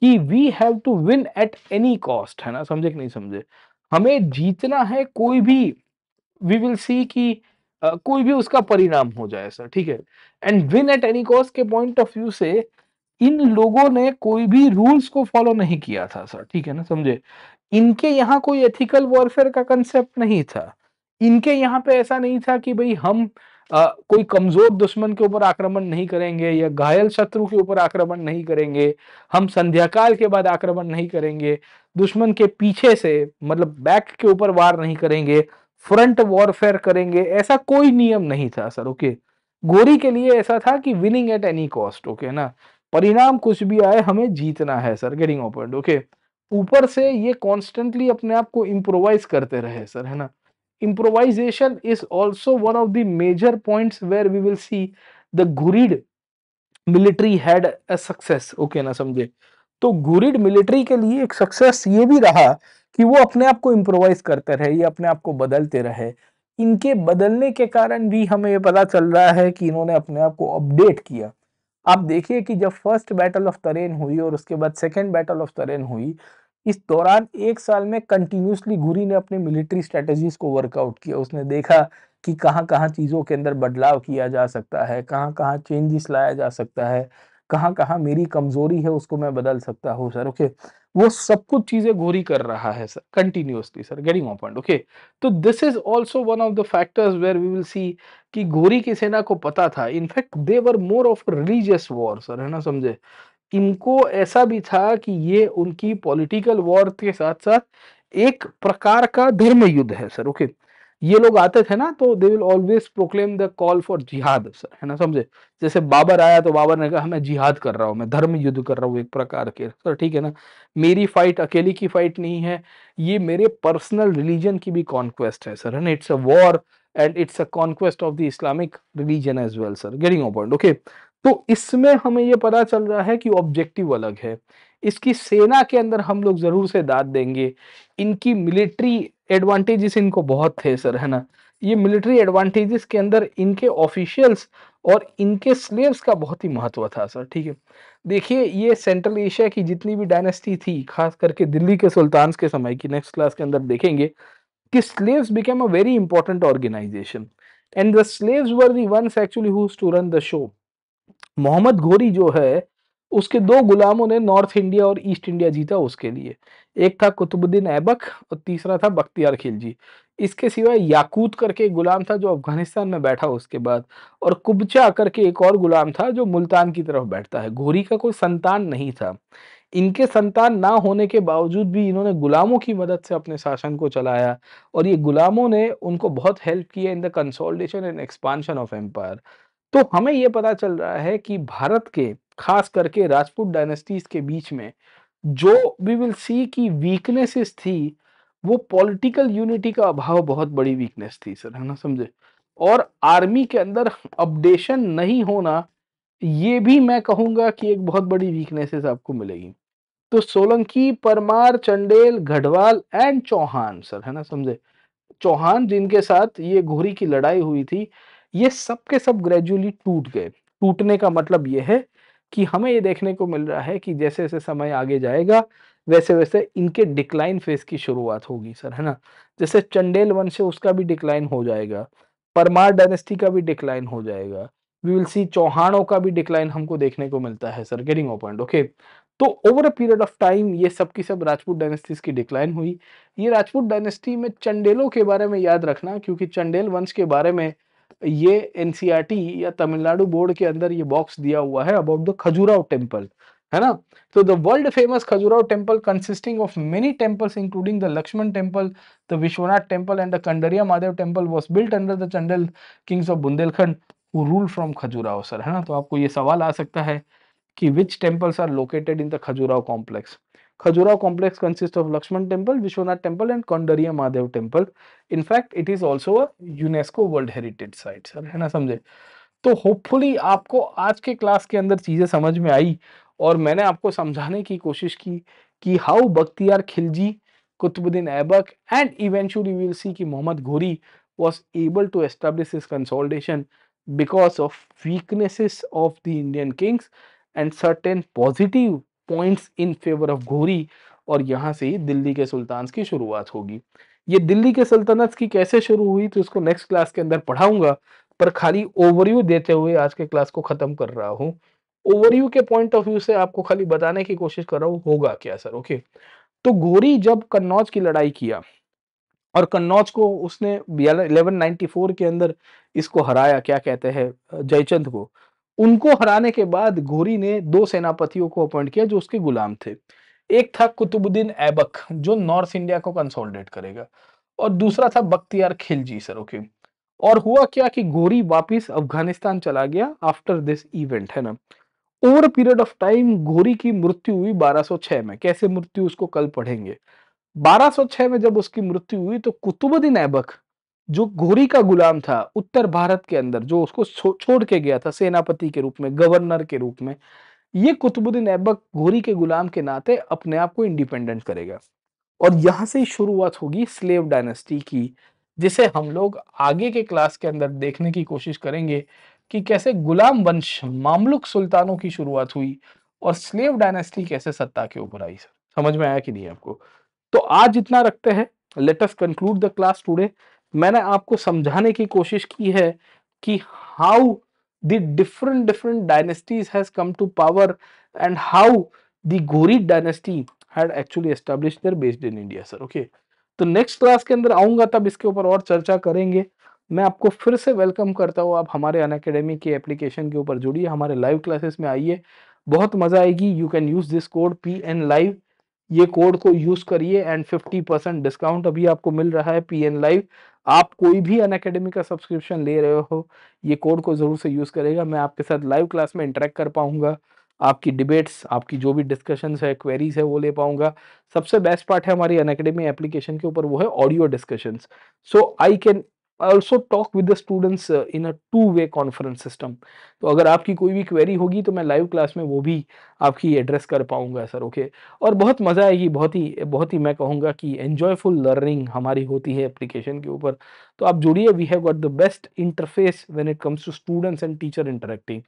कि we have to win at any cost है ना समझे कि नहीं समझे हमें जीतना है कोई भी वी विल सी कि कोई भी उसका परिणाम हो जाए सर ठीक है and win at any cost के पॉइंट ऑफ व्यू से इन लोगों ने कोई भी रूल्स को फॉलो नहीं किया था सर ठीक है ना समझे इनके यहाँ कोई एथिकल वॉरफेयर का कंसेप्ट नहीं था इनके यहाँ पे ऐसा नहीं था कि भाई हम आ, कोई कमजोर दुश्मन के ऊपर आक्रमण नहीं करेंगे या घायल शत्रु के ऊपर आक्रमण नहीं करेंगे हम संध्याकाल के बाद आक्रमण नहीं करेंगे दुश्मन के पीछे से मतलब बैक के ऊपर वार नहीं करेंगे फ्रंट वॉरफेयर करेंगे ऐसा कोई नियम नहीं था सर ओके गोरी के लिए ऐसा था कि winning at any cost okay ना परिणाम कुछ भी आए हमें जीतना है सर गेटिंग ओपन ओके ऊपर से ये कॉन्स्टेंटली अपने आप को इम्प्रोवाइज करते रहे सर है ना improvisation is also one of the major point where we will see the Ghurid military had a success okay ना समझे तो Ghurid मिलिट्री के लिए एक सक्सेस ये भी रहा कि वो अपने आप को इम्प्रोवाइज करते रहे ये अपने आप को बदलते रहे इनके बदलने के कारण भी हमें ये पता चल रहा है कि इन्होंने अपने आप को अपडेट किया आप देखिए कि जब फर्स्ट बैटल ऑफ तरेन हुई और उसके बाद सेकेंड बैटल ऑफ तरेन हुई इस दौरान एक साल में कंटिन्यूसली घुरी ने अपने मिलिट्री स्ट्रेटजीज को वर्कआउट किया उसने देखा कि कहाँ कहाँ चीज़ों के अंदर बदलाव किया जा सकता है कहाँ कहाँ चेंजेस लाया जा सकता है कहाँ कहाँ मेरी कमज़ोरी है उसको मैं बदल सकता हूँ सर ओके वो सब कुछ चीजें घोरी कर रहा है sir continuously sir getting on point okay तो this is also one of the factors where we will see कि घोरी की सेना को पता था in fact they were more of religious war sir है ना समझे इनको ऐसा भी था कि ये उनकी पॉलिटिकल वॉर के साथ साथ एक प्रकार का धर्म युद्ध है सर ओके okay? ये लोग आते थे ना तो they will always proclaim the call for जिहाद सर है ना समझे जैसे बाबर आया तो बाबर ने कहा मैं जिहाद कर रहा हूँ मैं धर्म युद्ध कर रहा हूँ एक प्रकार के सर तो ठीक है ना मेरी फाइट अकेली की फाइट नहीं है ये मेरे पर्सनल रिलीजन की भी कॉन्क्वेस्ट है सर है ना it's a war and it's a conquest of the Islamic religion as well sir getting point okay तो इसमें हमें ये पता चल रहा है कि ऑब्जेक्टिव अलग है इसकी सेना के अंदर हम लोग जरूर से दाद देंगे इनकी मिलिट्री एडवांटेजेस इनको बहुत थे सर है ना ये मिलिट्री एडवांटेजेस के अंदर इनके ऑफिशियल्स और इनके स्लेव्स का बहुत ही महत्व था सर ठीक है देखिए ये सेंट्रल एशिया की जितनी भी डायनेस्टी थी खास करके दिल्ली के सुल्तान्स के समय की नेक्स्ट क्लास के अंदर देखेंगे कि slaves became a very important organization and the slaves were the ones actually whose to run the show Mohammad Ghori जो है उसके दो गुलामों ने नॉर्थ इंडिया और ईस्ट इंडिया जीता उसके लिए एक था कुतुबुद्दीन ऐबक और तीसरा था बख्तियार खिलजी इसके सिवाय याकूत करके गुलाम था जो अफगानिस्तान में बैठा उसके बाद और कुबचा करके एक और गुलाम था जो मुल्तान की तरफ बैठता है घोरी का कोई संतान नहीं था इनके संतान ना होने के बावजूद भी इन्होंने गुलामों की मदद से अपने शासन को चलाया और ये गुलामों ने उनको बहुत हेल्प किया in the consolidation and expansion of empire तो हमें ये पता चल रहा है कि भारत के खास करके राजपूत डायनेस्टीज के बीच में जो वी विल सी कि वीकनेसेस थी वो पॉलिटिकल यूनिटी का अभाव बहुत बड़ी वीकनेस थी सर है ना समझे और आर्मी के अंदर अपडेशन नहीं होना ये भी मैं कहूँगा कि एक बहुत बड़ी वीकनेसेस आपको मिलेगी तो सोलंकी परमार चंडेल गढ़वाल एंड चौहान सर है ना समझे चौहान जिनके साथ ये घोरी की लड़ाई हुई थी ये सब के सब ग्रेजुअली टूट गए टूटने का मतलब ये है कि हमें ये देखने को मिल रहा है कि जैसे जैसे समय आगे जाएगा वैसे वैसे इनके डिक्लाइन फेज की शुरुआत होगी सर है ना जैसे चंडेल वंश है उसका भी डिक्लाइन हो जाएगा परमार डायनेस्टी का भी डिक्लाइन हो जाएगा वी विल सी चौहानों का भी डिक्लाइन हमको देखने को मिलता है सर गेटिंग पॉइंट ओके तो over a period of time ये सब की सब राजपूत डायनेस्टीज की डिक्लाइन हुई ये राजपूत डायनेस्टी में चंडेलों के बारे में याद रखना क्योंकि चंडेल वंश के बारे में ये एनसीईआरटी e या तमिलनाडु बोर्ड के अंदर ये बॉक्स दिया हुआ है अबाउट द खजुराव टेम्पल है ना तो the world famous Khajuraho temple consisting of many temples including the Lakshman temple the Vishwanath temple and the Kandariya Mahadev temple was built under the Chandel kings of Bundelkhand who rule from Khajuraho sir है ना तो आपको ये सवाल आ सकता है कि which temples are located in the Khajuraho complex Khajurao complex consist of Lakshman temple Vishwanath temple and Kondariya Mahadev temple. In fact, it is also a UNESCO World Heritage है ना समझे तो होपफुली आपको आज के क्लास के अंदर चीज़ें समझ में आई और मैंने आपको समझाने की कोशिश की कि how Bakhtiyar Khilji Qutbuddin Aibak and eventually will see कि Mohammad Ghori was able to establish his consultation because of weaknesses of the Indian kings and certain positive points in favour of Ghori और यहाँ से ही दिल्ली के सुल्तान की शुरुआत होगी ये दिल्ली के सल्तनत की कैसे शुरू हुई तो इसको नेक्स्ट क्लास के अंदर पढ़ाऊंगा पर खाली ओवरव्यू देते हुए आज के क्लास को खत्म कर रहा हूँ ओवरव्यू के पॉइंट ऑफ व्यू से आपको खाली बताने की कोशिश कर रहा हूँ होगा क्या सर ओके तो घोरी जब कन्नौज की लड़ाई किया और कन्नौज को उसने 1194 के अंदर इसको हराया क्या कहते हैं जयचंद को उनको हराने के बाद घोरी ने दो सेनापतियों को अपॉइंट किया जो उसके गुलाम थे एक था कुतुबुद्दीन ऐबक जो नॉर्थ इंडिया को कंसोलिडेट करेगा और दूसरा था बख्तियार खिलजी सर ओके और हुआ क्या कि घोरी वापस अफगानिस्तान चला गया आफ्टर दिस इवेंट है ना ओवर पीरियड ऑफ टाइम घोरी की मृत्यु हुई 1206 में कैसे मृत्यु उसको कल पढ़ेंगे 1206 में जब उसकी मृत्यु हुई तो कुतुबुद्दीन ऐबक जो घोरी का गुलाम था उत्तर भारत के अंदर जो उसको छोड़ के गया था सेनापति के रूप में गवर्नर के रूप में ये कुतुबुद्दीन ऐबक घोरी के गुलाम के नाते अपने आप को इंडिपेंडेंट करेगा और यहाँ से शुरुआत होगी स्लेव डायनेस्टी की जिसे हम लोग आगे के क्लास के अंदर देखने की कोशिश करेंगे कि कैसे गुलाम वंश मामलुक सुल्तानों की शुरुआत हुई और स्लेव डायनेस्टी कैसे सत्ता के ऊपर आई सर समझ में आया कि नहीं आपको तो आज इतना रखते हैं latest conclude the class today मैंने आपको समझाने की कोशिश की है कि how the different different dynasties has come to power and how the Ghori dynasty had actually establish their based in India sir okay तो नेक्स्ट क्लास के अंदर आऊंगा तब इसके ऊपर और चर्चा करेंगे मैं आपको फिर से वेलकम करता हूँ आप हमारे अन अकेडमी के एप्लीकेशन के ऊपर जुड़िए हमारे लाइव क्लासेस में आइए बहुत मजा आएगी you can use this code P N live ये कोड को यूज करिए एंड 50 परसेंट डिस्काउंट अभी आपको मिल रहा है पी एन लाइव आप कोई भी अन अकेडमी का सब्सक्रिप्शन ले रहे हो ये कोड को ज़रूर से यूज़ करेगा मैं आपके साथ लाइव क्लास में इंटरेक्ट कर पाऊँगा आपकी डिबेट्स आपकी जो भी डिस्कशंस है क्वेरीज है वो ले पाऊंगा सबसे बेस्ट पार्ट है हमारी अन एप्लीकेशन के ऊपर वो है audio discussions so I can also talk with the students in a two way conference system तो अगर आपकी कोई भी क्वेरी होगी तो मैं लाइव क्लास में वो भी आपकी एड्रेस कर पाऊंगा सर ओके और बहुत मज़ा आएगी बहुत ही बहुत ही मैं कहूँगा कि एन्जॉयफुल लर्निंग हमारी होती है एप्लीकेशन के ऊपर तो आप जुड़िए we have got the best interface when it comes to students and teacher interacting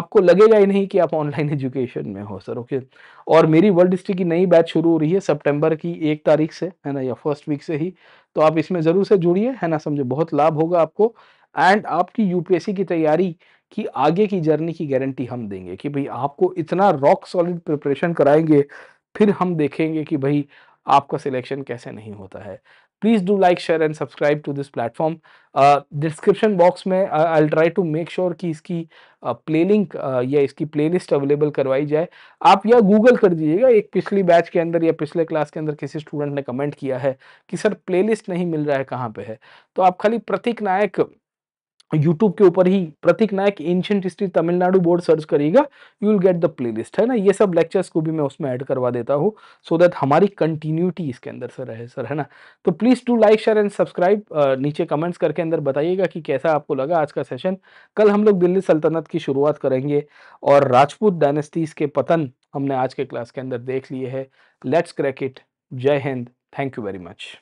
आपको लगेगा ही नहीं कि आप ऑनलाइन एजुकेशन में हो सर ओके और मेरी वर्ल्ड हिस्ट्री की नई बैच शुरू हो रही है सेप्टेम्बर की एक तारीख से है ना या फर्स्ट वीक से ही तो आप इसमें ज़रूर से जुड़िए है ना समझे बहुत लाभ होगा आपको एंड आपकी यूपीएससी की तैयारी कि आगे की जर्नी की गारंटी हम देंगे कि भाई आपको इतना रॉक सॉलिड प्रिपरेशन कराएंगे फिर हम देखेंगे कि भाई आपका सिलेक्शन कैसे नहीं होता है please do like share and subscribe to this platform description box में I'll try to make sure कि इसकी प्ले uh, लिंक uh, या इसकी लिस्ट अवेलेबल करवाई जाए आप या गूगल कर दीजिएगा एक पिछली बैच के अंदर या पिछले क्लास के अंदर किसी स्टूडेंट ने कमेंट किया है कि सर लिस्ट नहीं मिल रहा है कहाँ पे है तो आप खाली प्रतीक नायक यूट्यूब के ऊपर ही Prateek Nayak ancient history Tamil Nadu board search करिएगा you will get the playlist है ना ये सब लेक्चर्स को भी मैं उसमें ऐड करवा देता हूँ सो दैट हमारी कंटिन्यूटी इसके अंदर से रहे सर है ना तो please to like share and subscribe नीचे कमेंट्स करके अंदर बताइएगा कि कैसा आपको लगा आज का सेशन कल हम लोग दिल्ली सल्तनत की शुरुआत करेंगे और राजपूत डायनेस्टीज के पतन हमने आज के क्लास के अंदर देख लिए है let's crack it Jai Hind thank you very much